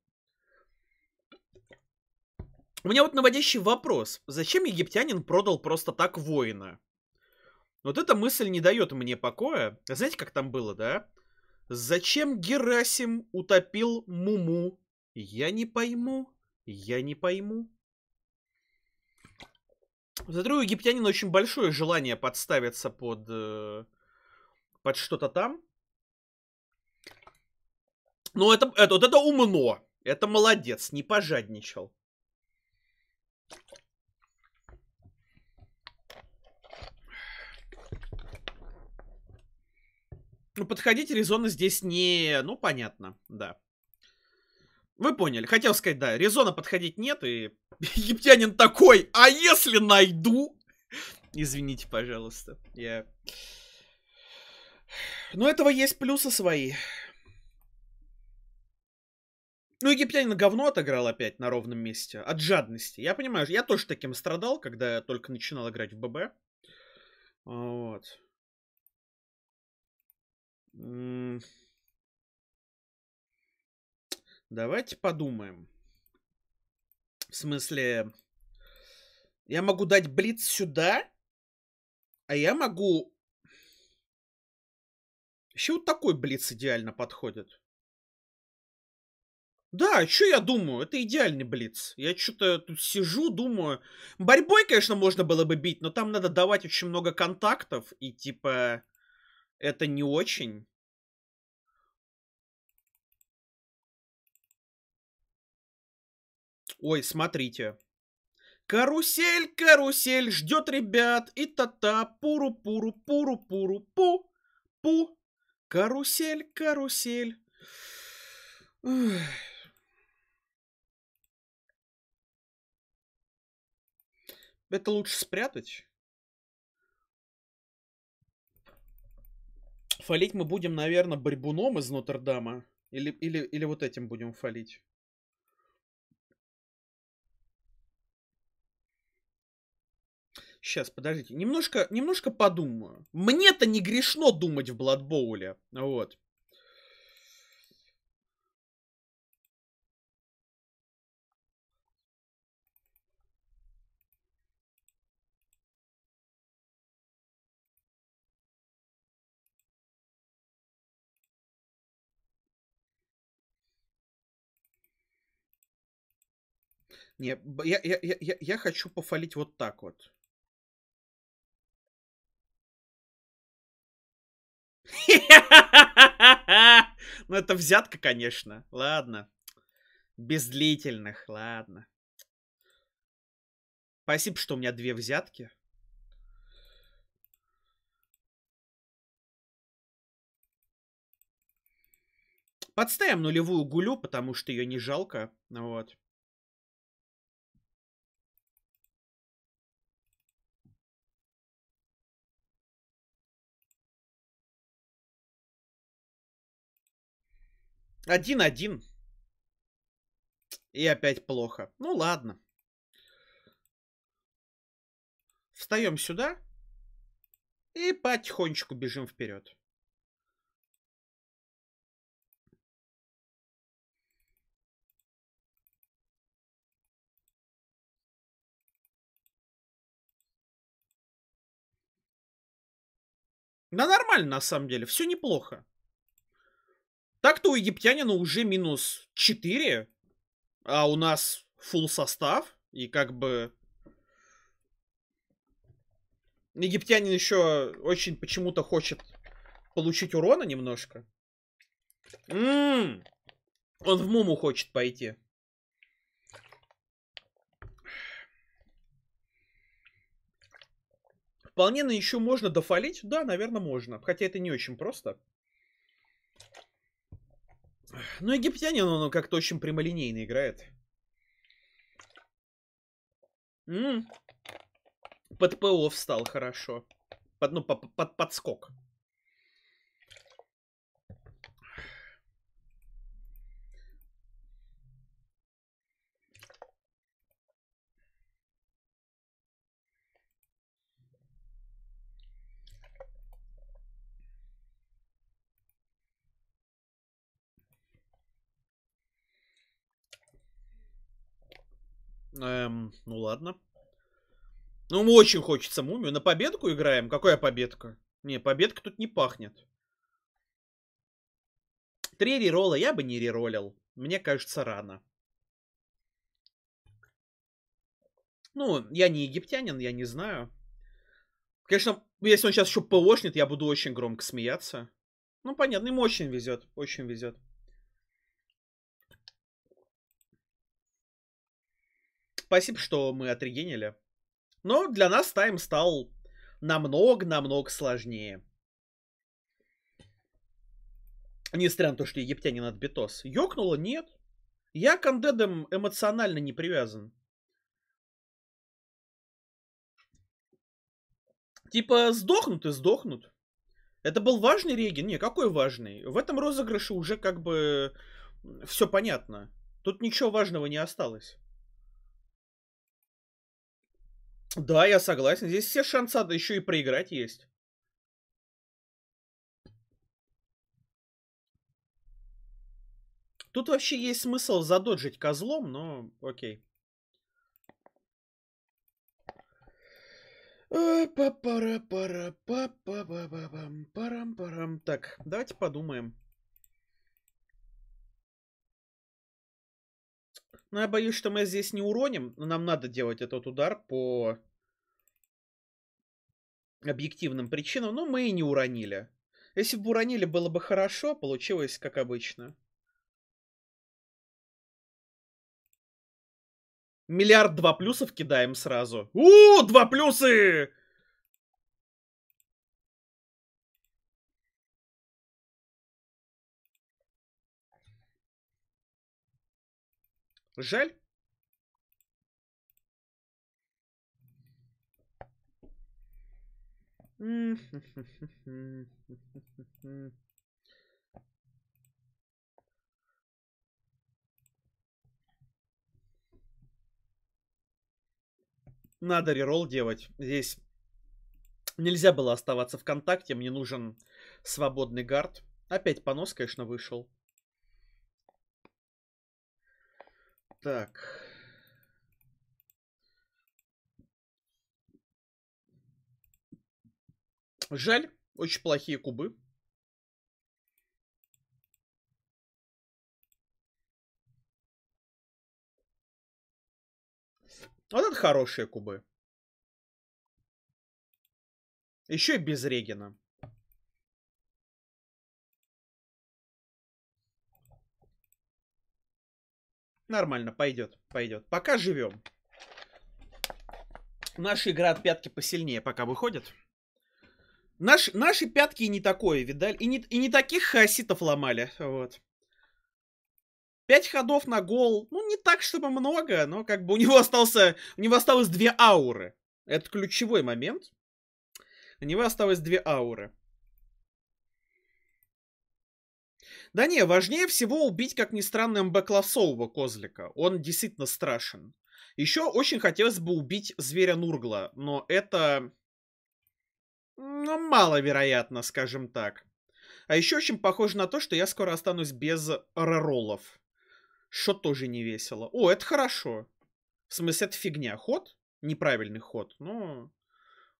У меня вот наводящий вопрос. Зачем египтянин продал просто так воина? Вот эта мысль не дает мне покоя. Знаете, как там было, Да. Зачем Герасим утопил Муму? Я не пойму. Я не пойму. Смотрю, у египтянина очень большое желание подставиться под, э, под что-то там. Но это, это, вот это умно. Это молодец, не пожадничал. Ну, подходить резона здесь не... Ну, понятно, да. Вы поняли. Хотел сказать, да, резона подходить нет, и египтянин такой, а если найду? Извините, пожалуйста. Я... Но этого есть плюсы свои. Ну, египтянин говно отыграл опять на ровном месте. От жадности. Я понимаю, я тоже таким страдал, когда я только начинал играть в ББ. Вот. Давайте подумаем. В смысле, я могу дать блиц сюда, а я могу... Еще вот такой блиц идеально подходит. Да, а что я думаю? Это идеальный блиц. Я что-то тут сижу, думаю. Борьбой, конечно, можно было бы бить, но там надо давать очень много контактов и типа... Это не очень. Ой, смотрите. Карусель, карусель ждет ребят. И та-та, пуру-пуру-пуру-пуру-пу. Пу. Карусель, карусель. Ой.
Это лучше спрятать.
Фалить мы будем, наверное, Борьбуном из Нотр-Дама. Или, или, или вот этим будем фалить. Сейчас, подождите. Немножко, немножко подумаю. Мне-то не грешно думать в Бладбоуле. Вот.
Не, я, я, я, я хочу пофалить вот так вот.
Ну, это взятка, конечно. Ладно. Без длительных, ладно. Спасибо, что у меня две взятки. Подставим нулевую гулю, потому что ее не жалко. Вот.
Один один И опять
плохо. Ну ладно. Встаем сюда. И потихонечку бежим вперед. Да нормально, на самом деле. Все неплохо. Так-то у египтянина уже минус 4, а у нас full состав, и как бы... Египтянин еще очень почему-то хочет получить урона немножко. М м-м, -м -м. Он в муму хочет пойти. Вполне на еще можно дофалить? Да, наверное, можно. Хотя это не очень просто. Ну, египтянин, он как-то очень прямолинейно играет. М -м. Под ПО встал хорошо. Под, ну, под, под подскок. Эм, ну ладно. Ну, очень хочется мумию. На победку играем? Какая победка? Не, победка тут не пахнет. Три реролла я бы не реролил. Мне кажется, рано. Ну, я не египтянин, я не знаю. Конечно, если он сейчас еще ПОшнет, я буду очень громко смеяться. Ну, понятно, ему очень везет, очень везет. Спасибо, что мы отрегенили. Но для нас тайм стал намного-намного сложнее. Несмотря на то, что египтянин от Битос. Ёкнуло? Нет. Я к андедам эмоционально не привязан. Типа, сдохнут и сдохнут. Это был важный Реген? Не, какой важный? В этом розыгрыше уже как бы все понятно. Тут ничего важного не осталось. Да, я согласен. Здесь все шансы да, еще и проиграть есть. Тут вообще есть смысл задоджить козлом, но окей. Э, Парам-парам. Так, давайте подумаем. Но я боюсь, что мы здесь не уроним. Но нам надо делать этот удар по объективным причинам. Но мы и не уронили. Если бы уронили, было бы хорошо. Получилось, как обычно.
Миллиард два плюсов кидаем сразу. У, два плюсы! Жаль.
Надо реролл делать. Здесь нельзя было оставаться ВКонтакте. Мне нужен свободный гард. Опять понос, конечно, вышел. Так.
Жаль, очень плохие кубы. Вот это хорошие кубы. Еще и без Регина.
Нормально, пойдет, пойдет. Пока живем. Наша игра от пятки посильнее пока выходит. Наш, наши пятки и не такое, видали? И не, и не таких хаоситов ломали, вот. Пять ходов на гол, ну не так, чтобы много, но как бы у него остался, у него осталось две ауры. Это ключевой момент. У него осталось две ауры. Да не, важнее всего убить, как ни странно, МБ-классового козлика. Он действительно страшен. Еще очень хотелось бы убить зверя Нургла, но это... Ну, маловероятно, скажем так. А еще очень похоже на то, что я скоро останусь без реролов. Что тоже не весело. О, это хорошо. В смысле, это фигня. Ход? Неправильный ход. Ну,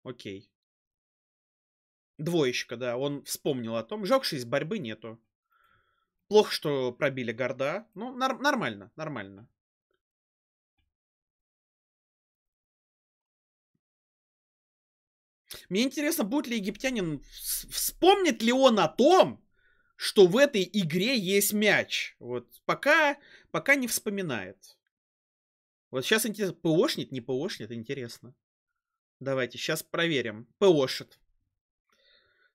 окей. Двоечка, да, он вспомнил о том. Жалко, что из борьбы нету. Плохо, что пробили горда. Ну, нар- нормально, нормально. Мне интересно, будет ли египтянин... Вспомнит ли он о том, что в этой игре есть мяч? Вот пока, пока не вспоминает. Вот сейчас интересно, ПОшнит, не ПОшнит, интересно. Давайте, сейчас проверим. ПОшит.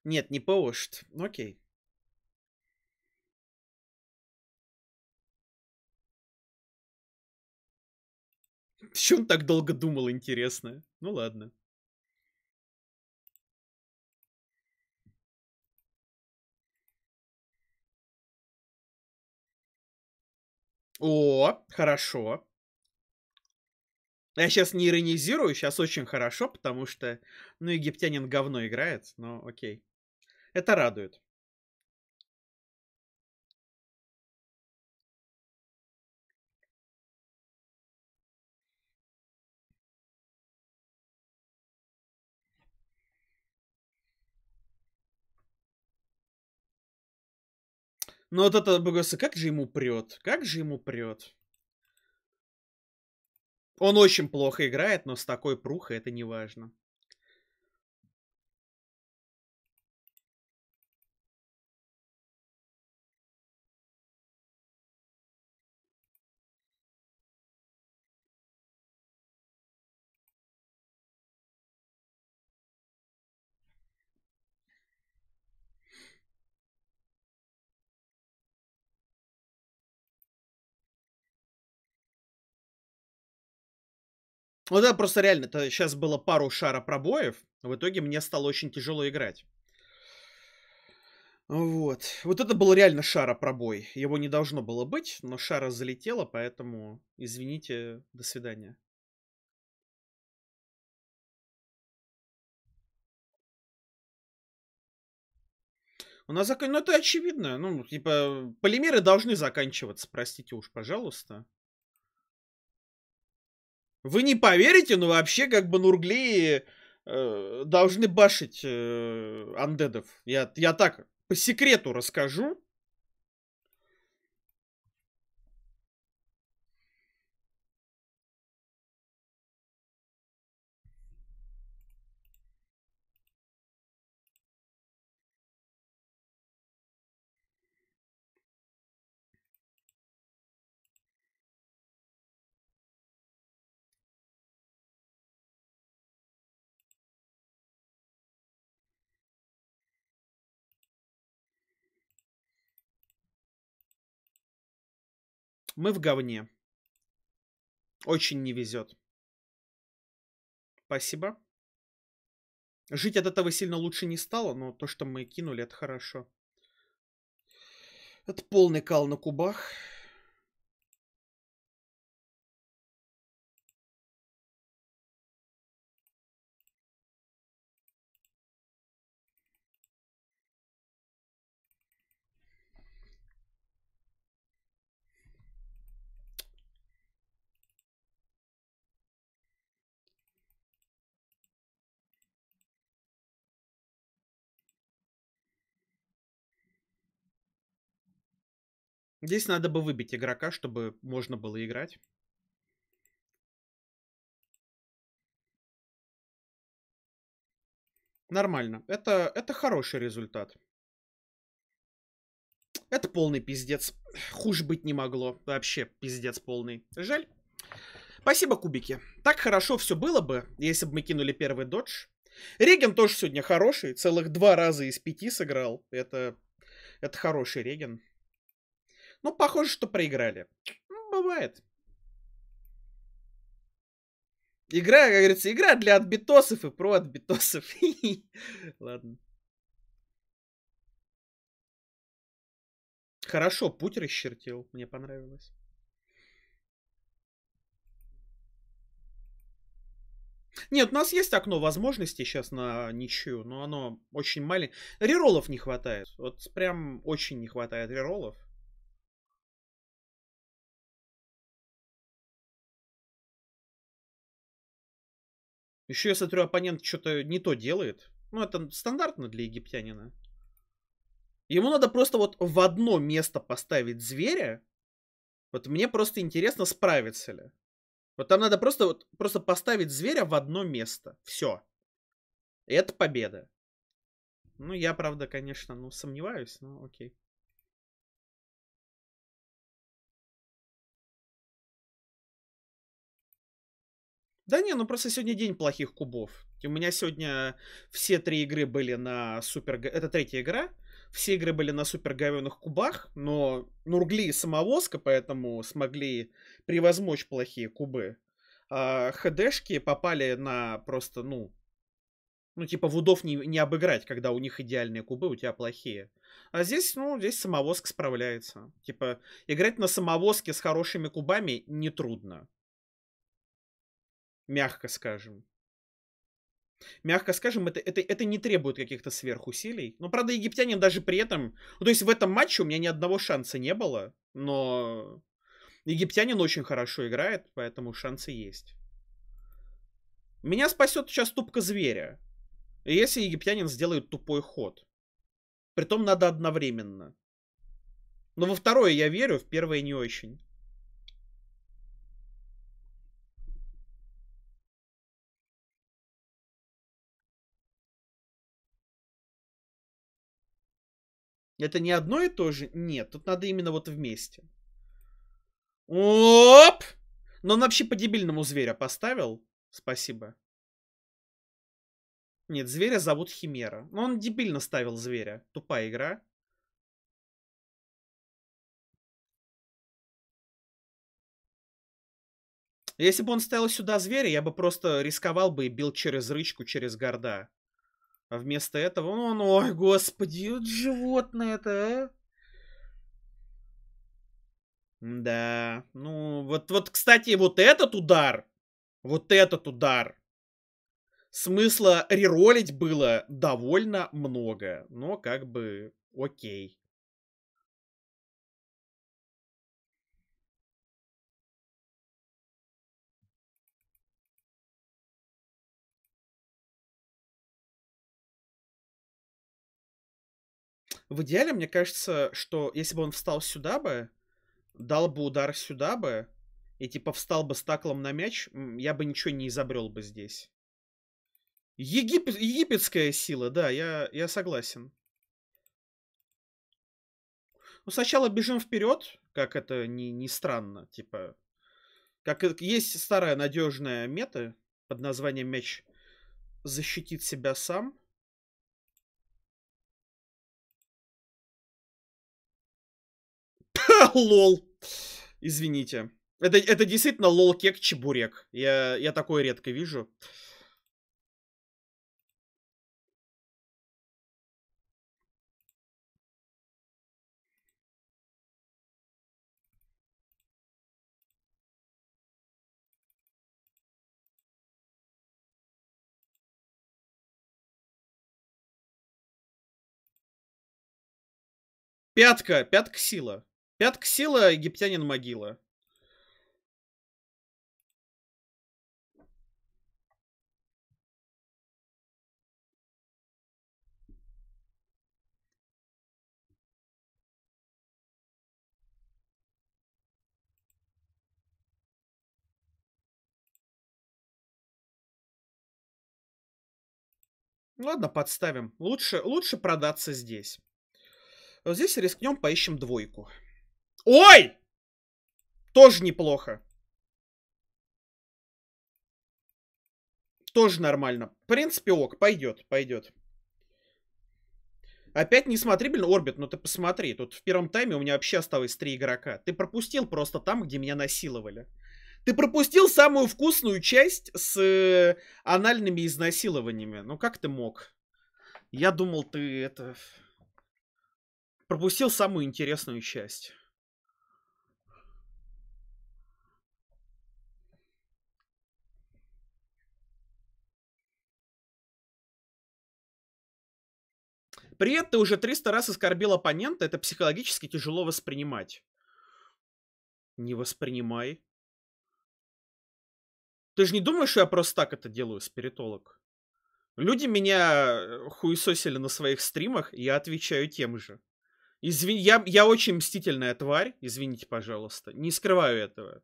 Нет, не ПОшит. Ну, окей.
В чем так долго думал, интересно? Ну ладно. О, хорошо.
Я сейчас не иронизирую, сейчас очень хорошо, потому что, ну, египтянин говно играет, но окей. Это радует. Но вот это БГС, как же ему прет? Как же ему прет? Он очень плохо играет, но с такой прухой это не важно. Вот ну это просто реально, то сейчас было пару шара пробоев, в итоге мне стало очень тяжело играть. Вот. Вот это был реально шара пробой. Его не должно было быть, но шара залетела, поэтому извините, до свидания. У нас закон... Ну, это очевидно. Ну, типа, полимеры должны заканчиваться, простите уж, пожалуйста. Вы не поверите, но вообще как бы Нургли э, должны башить э, андедов. Я, я так по секрету расскажу.
мы в говне.
Очень не везет. Спасибо. Жить от этого сильно лучше не стало, но то, что мы кинули, это хорошо. Это полный кал на кубах.
Здесь надо бы выбить игрока, чтобы можно было играть.
Нормально. Это, это хороший результат. Это полный пиздец. Хуже быть не могло. Вообще пиздец полный. Жаль. Спасибо, кубики. Так хорошо все было бы, если бы мы кинули первый додж. Реген тоже сегодня хороший. Целых два раза из пяти сыграл. Это, это хороший Реген. Ну, похоже, что проиграли. Ну, бывает. Игра, как говорится, игра для отбитосов и про отбитосов.
Ладно.
Хорошо, путь расчертил. Мне понравилось. Нет, у нас есть окно возможностей сейчас на ничью, но оно очень маленькое. Реролов не хватает. Вот прям очень не хватает реролов. Еще я смотрю, оппонент что-то не то делает. Ну, это стандартно для египтянина. Ему надо просто вот в одно место поставить зверя. Вот мне просто интересно, справится ли. Вот там надо просто, вот, просто поставить зверя в одно место. Все. это победа. Ну, я, правда, конечно, ну, сомневаюсь, но окей. Да не, ну просто сегодня день плохих кубов. У меня сегодня все три игры были на супер... Это третья игра. Все игры были на супер говёных кубах, но Нургли самовозка, поэтому смогли превозмочь плохие кубы. А ХДшки попали на просто, ну... Ну, типа, вудов не, не обыграть, когда у них идеальные кубы, у тебя плохие. А здесь, ну, здесь Самовозка справляется. Типа, играть на самовозке с хорошими кубами нетрудно мягко скажем. Мягко скажем, это, это, это не требует каких-то сверхусилий. Но, ну, правда, египтянин даже при этом... Ну, то есть в этом матче у меня ни одного шанса не было, но египтянин очень хорошо играет, поэтому шансы есть. Меня спасет сейчас тупка зверя. Если египтянин сделает тупой ход. Притом надо одновременно. Но во второе я верю, в первое не очень. Это не одно и то же? Нет, тут надо именно вот вместе. Оп! Но он вообще по дебильному зверя поставил. Спасибо. Нет, зверя зовут Химера. Но он дебильно ставил зверя. Тупая игра. Если бы он ставил сюда зверя, я бы просто рисковал бы и бил через рычку, через горда. А вместо этого ну, ой, господи, вот животное это, а? Да, ну вот, вот, кстати, вот этот удар, вот этот удар, смысла реролить было довольно много, но как бы окей. В идеале, мне кажется, что если бы он встал сюда бы, дал бы удар сюда бы, и типа встал бы с таклом на мяч, я бы ничего не изобрел бы здесь. Егип... Египетская сила, да, я, я согласен. Ну, сначала бежим вперед, как это не, не странно, типа. Как есть старая надежная мета под названием мяч защитит себя сам. Лол. Извините. Это, это действительно лол-кек-чебурек. Я, я такое редко вижу.
Пятка, пятка сила. И от египтянин могила.
Ладно, подставим. Лучше, лучше продаться здесь. Вот здесь рискнем, поищем двойку. Ой! Тоже неплохо. Тоже нормально. В принципе, ок, пойдет, пойдет. Опять не смотри, блин, Орбит, ну ты посмотри. Тут в первом тайме у меня вообще осталось три игрока. Ты пропустил просто там, где меня насиловали. Ты пропустил самую вкусную часть с э, анальными изнасилованиями. Ну как ты мог? Я думал, ты это... Пропустил самую интересную часть. При этом ты уже 300 раз оскорбил оппонента, это психологически тяжело воспринимать. Не воспринимай. Ты же не думаешь, что я просто так это делаю, спиритолог? Люди меня э, хуесосили на своих стримах, и я отвечаю тем же. Извини, я, я очень мстительная тварь, извините, пожалуйста. Не скрываю этого.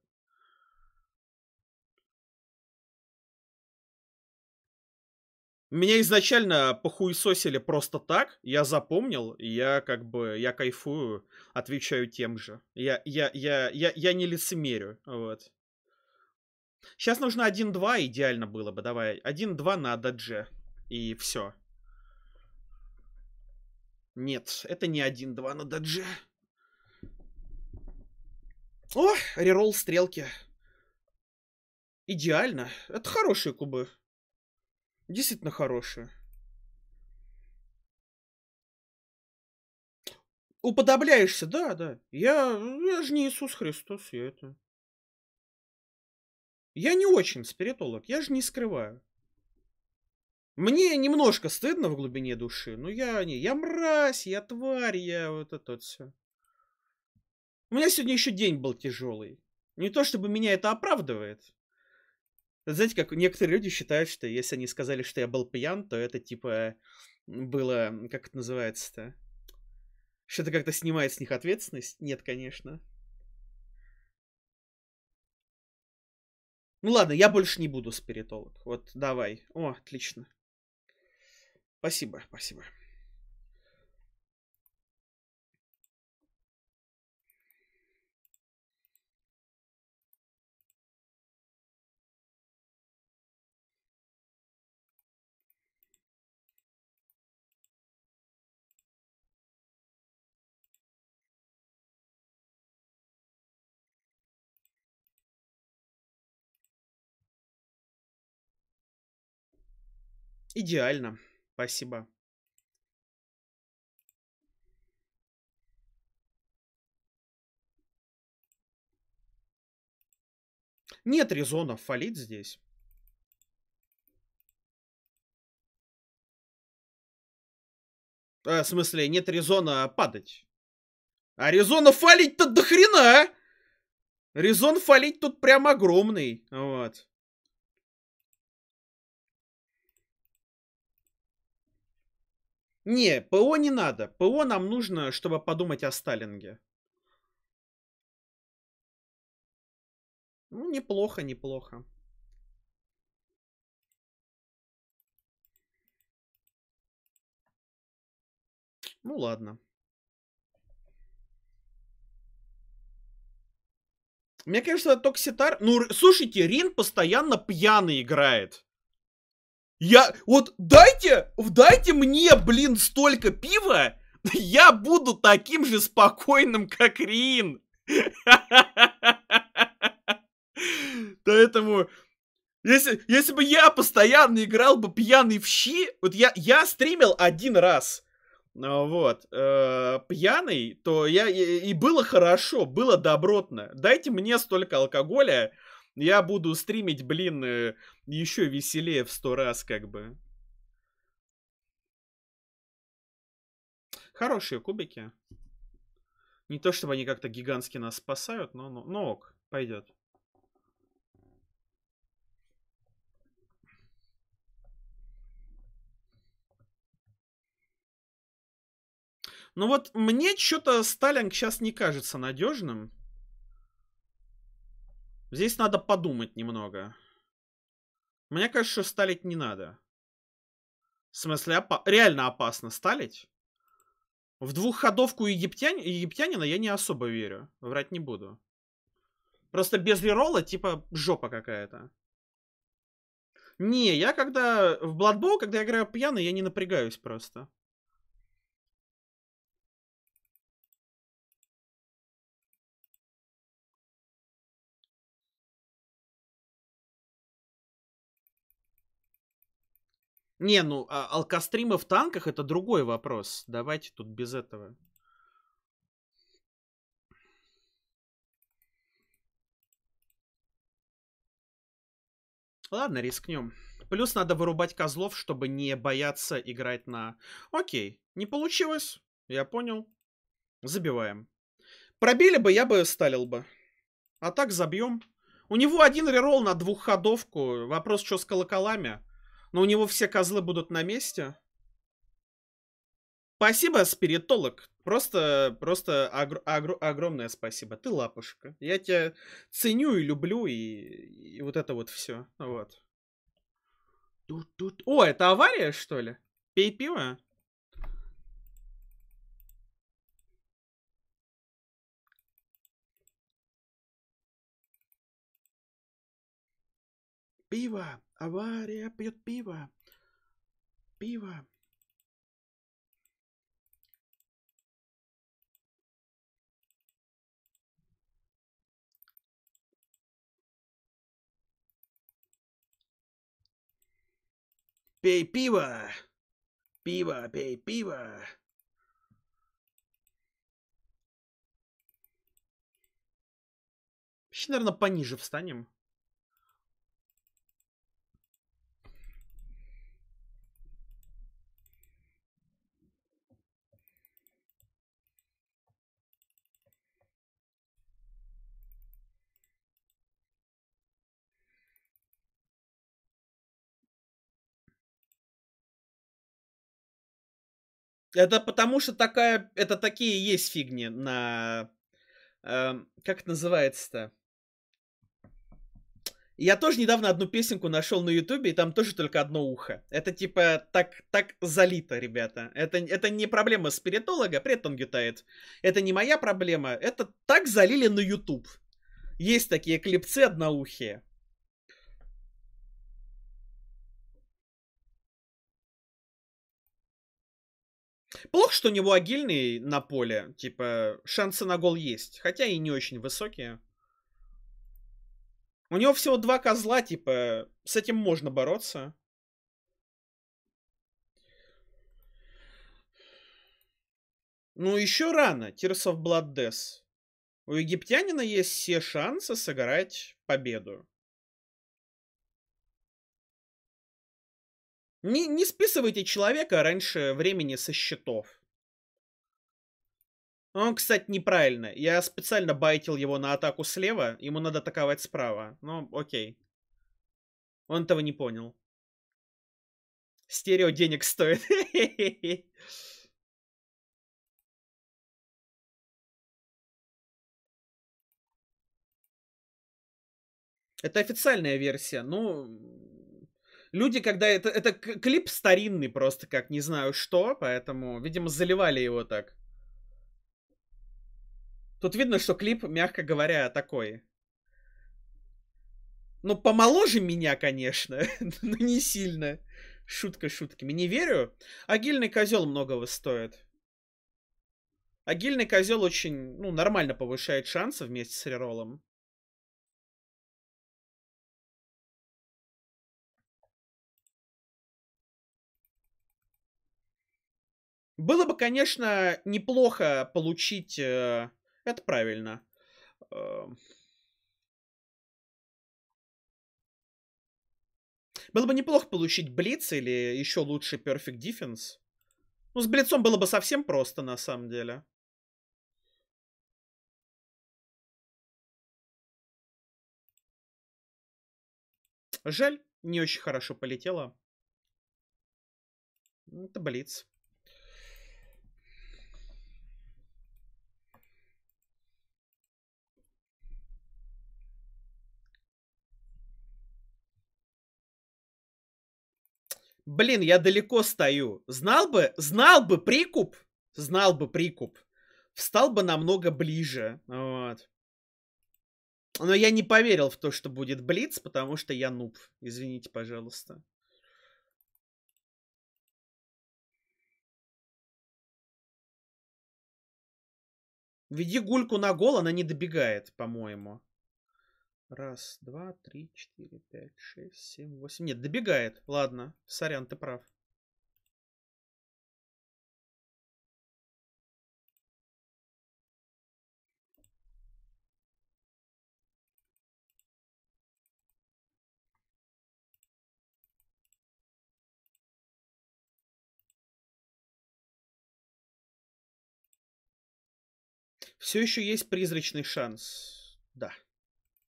Меня изначально похуесосили просто так, я запомнил, я как бы, я кайфую, отвечаю тем же. Я, я, я, я, я не лицемерю, вот. Сейчас нужно 1-2, идеально было бы, давай. 1-2 на додже, и все. Нет, это не 1-2 на додже. О, реролл стрелки. Идеально. Это хорошие кубы. Действительно хорошая.
Уподобляешься, да,
да. Я, я же не Иисус Христос, я это. Я не очень спиритолог, я же не скрываю. Мне немножко стыдно в глубине души, но я не. Я мразь, я тварь, я вот это вот все. У меня сегодня еще день был тяжелый. Не то чтобы меня это оправдывает. Знаете, как некоторые люди считают, что если они сказали, что я был пьян, то это типа было, как это называется-то? Что то как-то снимает с них ответственность? Нет, конечно. Ну ладно, я больше не буду спиритолог. Вот давай. О, отлично. Спасибо, спасибо.
Идеально. Спасибо. Нет резонов фалить здесь.
Э, в смысле, нет резона падать. А резона фалить-то до хрена! Резон фалить тут прям огромный. Вот. Не, ПО не надо. ПО нам нужно, чтобы подумать о Сталинге. Ну, неплохо, неплохо. Ну ладно. Мне кажется, Токситар... Ну, слушайте, Рин постоянно пьяный играет. Я, вот дайте, дайте мне, блин, столько пива, я буду таким же спокойным, как Рин. Поэтому, если, если бы я постоянно играл бы пьяный в щи, вот я, я стримил один раз, а, вот, э, пьяный, то я, и, и было хорошо, было добротно. Дайте мне столько алкоголя, я буду стримить, блин, э, еще веселее в сто раз, как бы. Хорошие кубики. Не то, чтобы они как-то гигантски нас спасают, но, но, но ок, пойдет. Ну вот мне что-то Сталинг сейчас не кажется надежным. Здесь надо подумать немного. Мне кажется, что сталить не надо. В смысле, опа реально опасно сталить. В двухходовку египтян... египтянина я не особо верю. Врать не буду. Просто без реролла, типа, жопа какая-то. Не, я когда в Blood Bowl, когда я играю пьяный, я не напрягаюсь просто. Не, ну, а алкостримы в танках это другой вопрос. Давайте тут без этого. Ладно, рискнем. Плюс надо вырубать козлов, чтобы не бояться играть на... Окей, не получилось. Я понял. Забиваем. Пробили бы, я бы сталил бы. А так забьем. У него один рерол на двухходовку. Вопрос, что с колоколами? Но у него все козлы будут на месте. Спасибо, спиритолог. Просто, просто огр огр огромное спасибо. Ты лапушка. Я тебя ценю и люблю, и, и вот это вот все. Вот. Тут, тут. О, это авария, что ли? Пей пиво.
Пиво! Авария пьет пиво! Пиво! Пей пиво! Пиво, пей пиво! Еще, наверное, пониже встанем.
Это потому что такая, это такие есть фигни на, э, как это называется-то? Я тоже недавно одну песенку нашел на Ютубе, и там тоже только одно ухо. Это типа так, так залито, ребята. Это, это не проблема спиритолога, привет, он гютает. Это не моя проблема, это так залили на Ютуб. Есть такие клипцы одноухие. Плохо, что у него агильный на поле. Типа, шансы на гол есть. Хотя и не очень высокие. У него всего два козла, типа, с этим можно бороться. Ну, еще рано. Tears of Blood Death. У египтянина есть все шансы сыграть победу.
Не, не списывайте человека
раньше времени со счетов. Он, кстати, неправильно. Я специально байтил его на атаку слева. Ему надо атаковать справа. Ну, окей. Он этого не понял. Стерео денег стоит. Это официальная версия. Ну, Люди, когда это... Это клип старинный просто, как не знаю что, поэтому, видимо, заливали его так. Тут видно, что клип, мягко говоря, такой. Ну, помоложе меня, конечно, но не сильно. Шутка шутками. Не верю. Агильный козел многого стоит. Агильный козел очень, ну, нормально повышает шансы вместе с реролом. Было бы, конечно, неплохо получить... Э, это правильно. Э, было бы неплохо получить Блиц или еще лучше Perfect Defense. Ну, с Блицом было бы совсем просто, на самом деле. Жаль, не очень хорошо полетело. Это Блиц. блин, я далеко стою. Знал бы, знал бы прикуп, знал бы прикуп, встал бы намного ближе. Вот. Но я не поверил в то, что будет блиц, потому что я нуб. Извините, пожалуйста.
Веди гульку
на гол, она не добегает, по-моему. Раз, два, три, четыре, пять, шесть, семь, восемь. Нет, добегает. Ладно, сорян, ты прав. Все еще есть призрачный шанс. Да.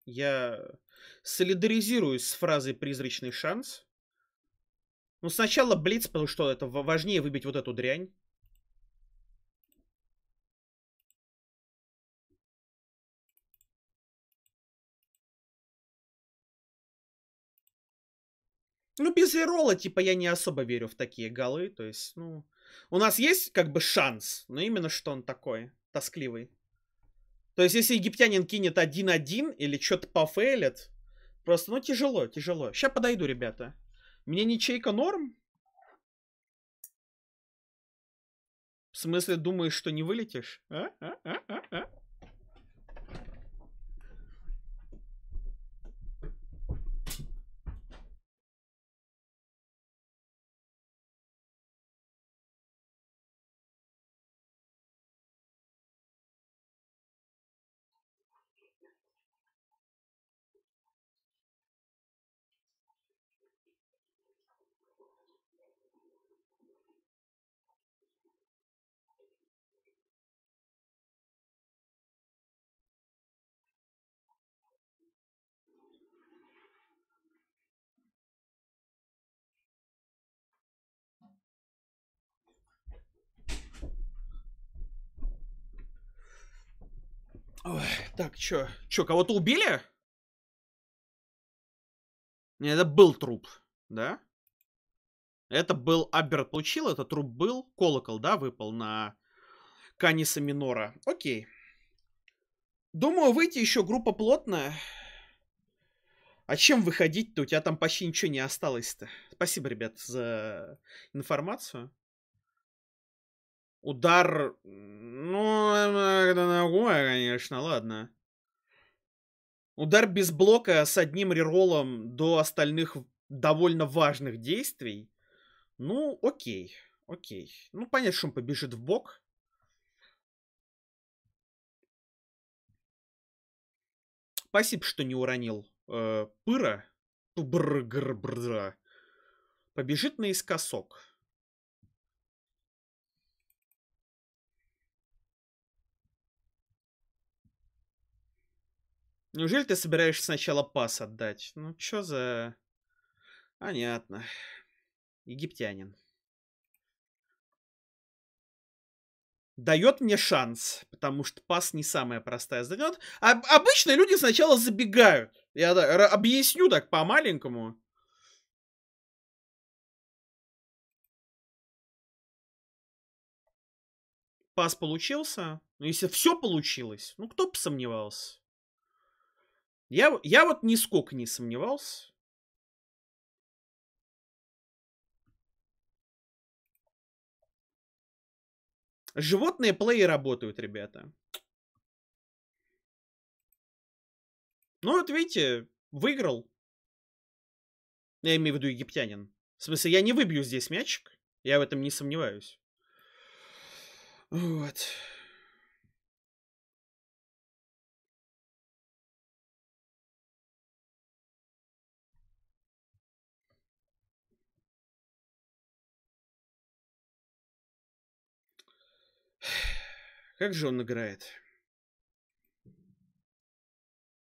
Я солидаризируюсь с фразой «призрачный шанс». Ну, сначала блиц, потому что это важнее выбить вот эту дрянь. Ну, без реролла, типа, я не особо верю в такие голы. То есть, ну... У нас есть, как бы, шанс, но именно что он такой, тоскливый. То есть, если египтянин кинет 1-1 или что-то пофейлит, просто, ну, тяжело, тяжело. Сейчас подойду, ребята. Мне ничейка норм? В смысле, думаешь, что не вылетишь? А? А? А?
Так, чё? Чё, кого-то убили?
Не, это был труп, да? Это был Аберт получил, это труп был. Колокол, да, выпал на Каниса Минора. Окей. Думаю, выйти еще группа плотная. А чем выходить-то? У тебя там почти ничего не осталось-то. Спасибо, ребят, за информацию. Удар... Ну, э, это ногое, конечно, ладно. Удар без блока с одним реролом до остальных довольно важных действий. Ну, окей, окей. Ну, понятно, что он побежит в бок. Спасибо, что не уронил э, пыра. Побежит наискосок. Неужели ты собираешься сначала пас отдать? Ну, чё за... Понятно. Египтянин. дает мне шанс, потому что пас не самая простая задача. А обычно люди сначала забегают. Я да, объясню так по-маленькому. Пас получился. Ну, если все получилось, ну кто бы сомневался. Я, я вот нисколько не сомневался.
Животные плей работают, ребята. Ну вот видите, выиграл.
Я имею в виду египтянин. В смысле, я не выбью здесь мячик. Я в этом не сомневаюсь. Вот. Как же он играет?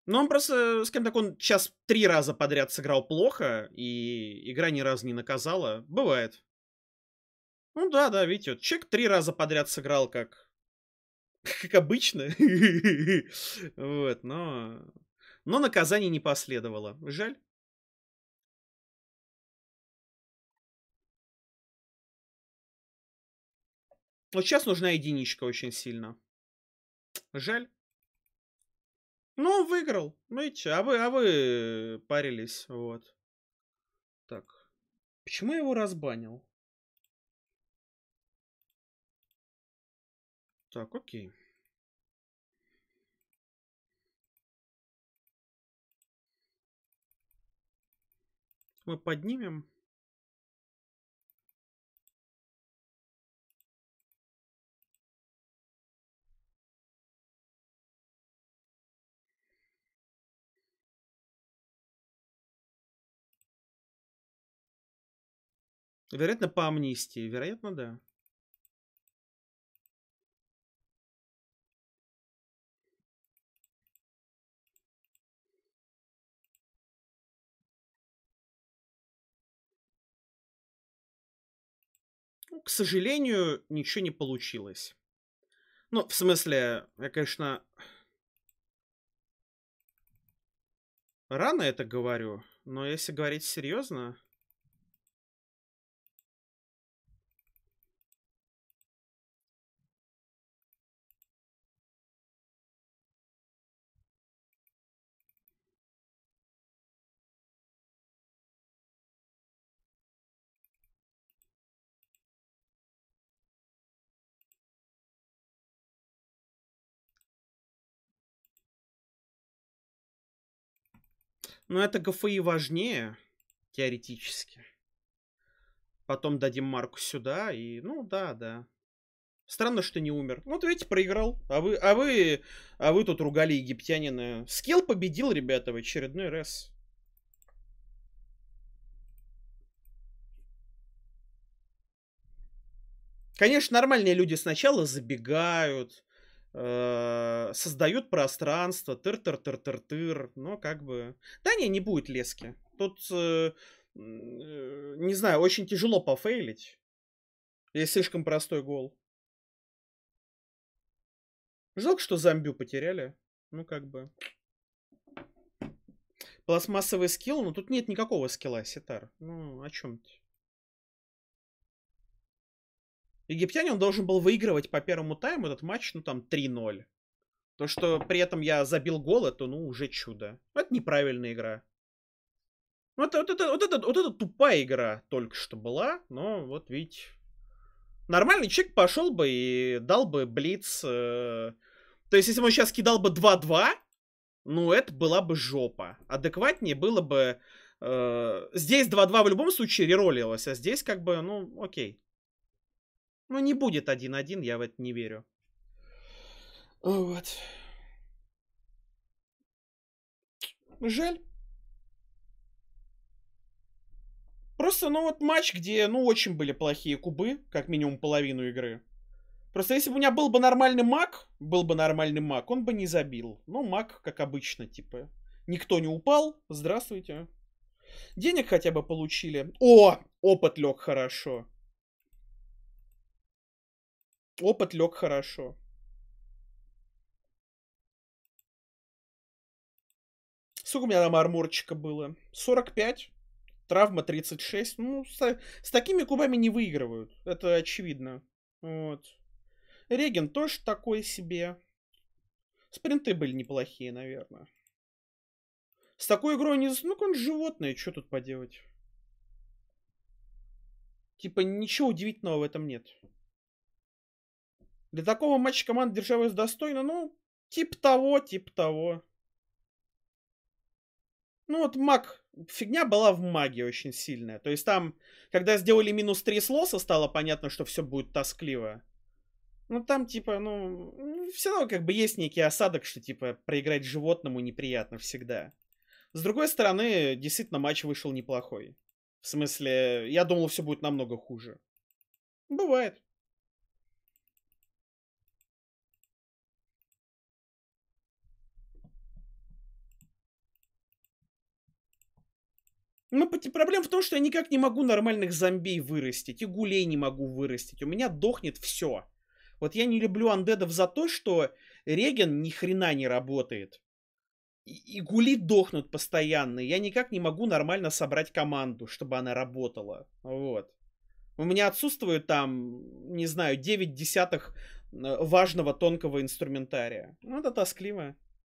Ну, он просто, скажем так, он сейчас три раза подряд сыграл плохо, и игра ни разу не наказала. Бывает. Ну да, да, видите, вот человек три раза подряд сыграл как... Как обычно. Вот, но... Но наказание не последовало. Жаль. Вот сейчас нужна единичка очень сильно. Жаль. Ну, выиграл. Ну и че? А вы, а вы парились, вот. Так. Почему я его разбанил?
Так, окей. Мы поднимем. Вероятно, по амнистии. Вероятно, да. Ну, к
сожалению, ничего не получилось. Ну, в смысле, я, конечно, рано это говорю, но
если говорить серьезно,
Но это ГФИ важнее, теоретически. Потом дадим марку сюда, и, ну, да, да. Странно, что не умер. Вот видите, проиграл. А вы, а вы, а вы тут ругали египтянина. Скилл победил, ребята, в очередной раз. Конечно, нормальные люди сначала забегают, Э, создают пространство, тыр-тыр-тыр-тыр-тыр, но как бы... Да не, не будет лески. Тут, э, э, не знаю, очень тяжело пофейлить. Есть слишком простой гол. Жалко, что зомбю потеряли. Ну, как бы... Пластмассовый скилл, но тут нет никакого скилла, Ситар. Ну, о чем то египтянин должен был выигрывать по первому тайму этот матч, ну, там, 3-0. То, что при этом я забил гол, это, ну, уже чудо. Это неправильная игра. Вот, ну, вот, это, вот, это, вот это тупая игра только что была, но вот видите, Нормальный человек пошел бы и дал бы блиц... Э... То есть, если бы он сейчас кидал бы 2-2, ну, это была бы жопа. Адекватнее было бы... Э... Здесь 2-2 в любом случае реролилось, а здесь как бы, ну, окей. Ну, не будет 1-1, я в это не верю. Вот. Жаль. Просто, ну вот матч, где, ну, очень были плохие кубы, как минимум половину игры. Просто если бы у меня был бы нормальный маг, был бы нормальный маг, он бы не забил. Но ну, маг, как обычно, типа, никто не упал, здравствуйте. Денег хотя бы получили. О, опыт лег хорошо опыт лег хорошо. Сколько у меня там арморчика было? 45. Травма 36. Ну, с, с такими кубами не выигрывают. Это очевидно. Вот. Реген тоже такой себе. Спринты были неплохие, наверное. С такой игрой не... Ну, он животное, что тут поделать? Типа, ничего удивительного в этом нет. Для такого матча команда держалась достойно, ну, тип того, тип того. Ну вот маг, фигня была в магии очень сильная. То есть там, когда сделали минус 3 слоса, стало понятно, что все будет тоскливо. Ну там типа, ну, все равно как бы есть некий осадок, что типа проиграть животному неприятно всегда. С другой стороны, действительно матч вышел неплохой. В смысле, я думал, все будет намного хуже. Бывает. Ну, проблема в том, что я никак не могу нормальных зомби вырастить, и гулей не могу вырастить. У меня дохнет все. Вот я не люблю андедов за то, что реген ни хрена не работает. И, и гули дохнут постоянно. Я никак не могу нормально собрать команду, чтобы она работала. Вот. У меня отсутствует там, не знаю, 9 десятых э, важного тонкого инструментария. Ну, это тоскливо.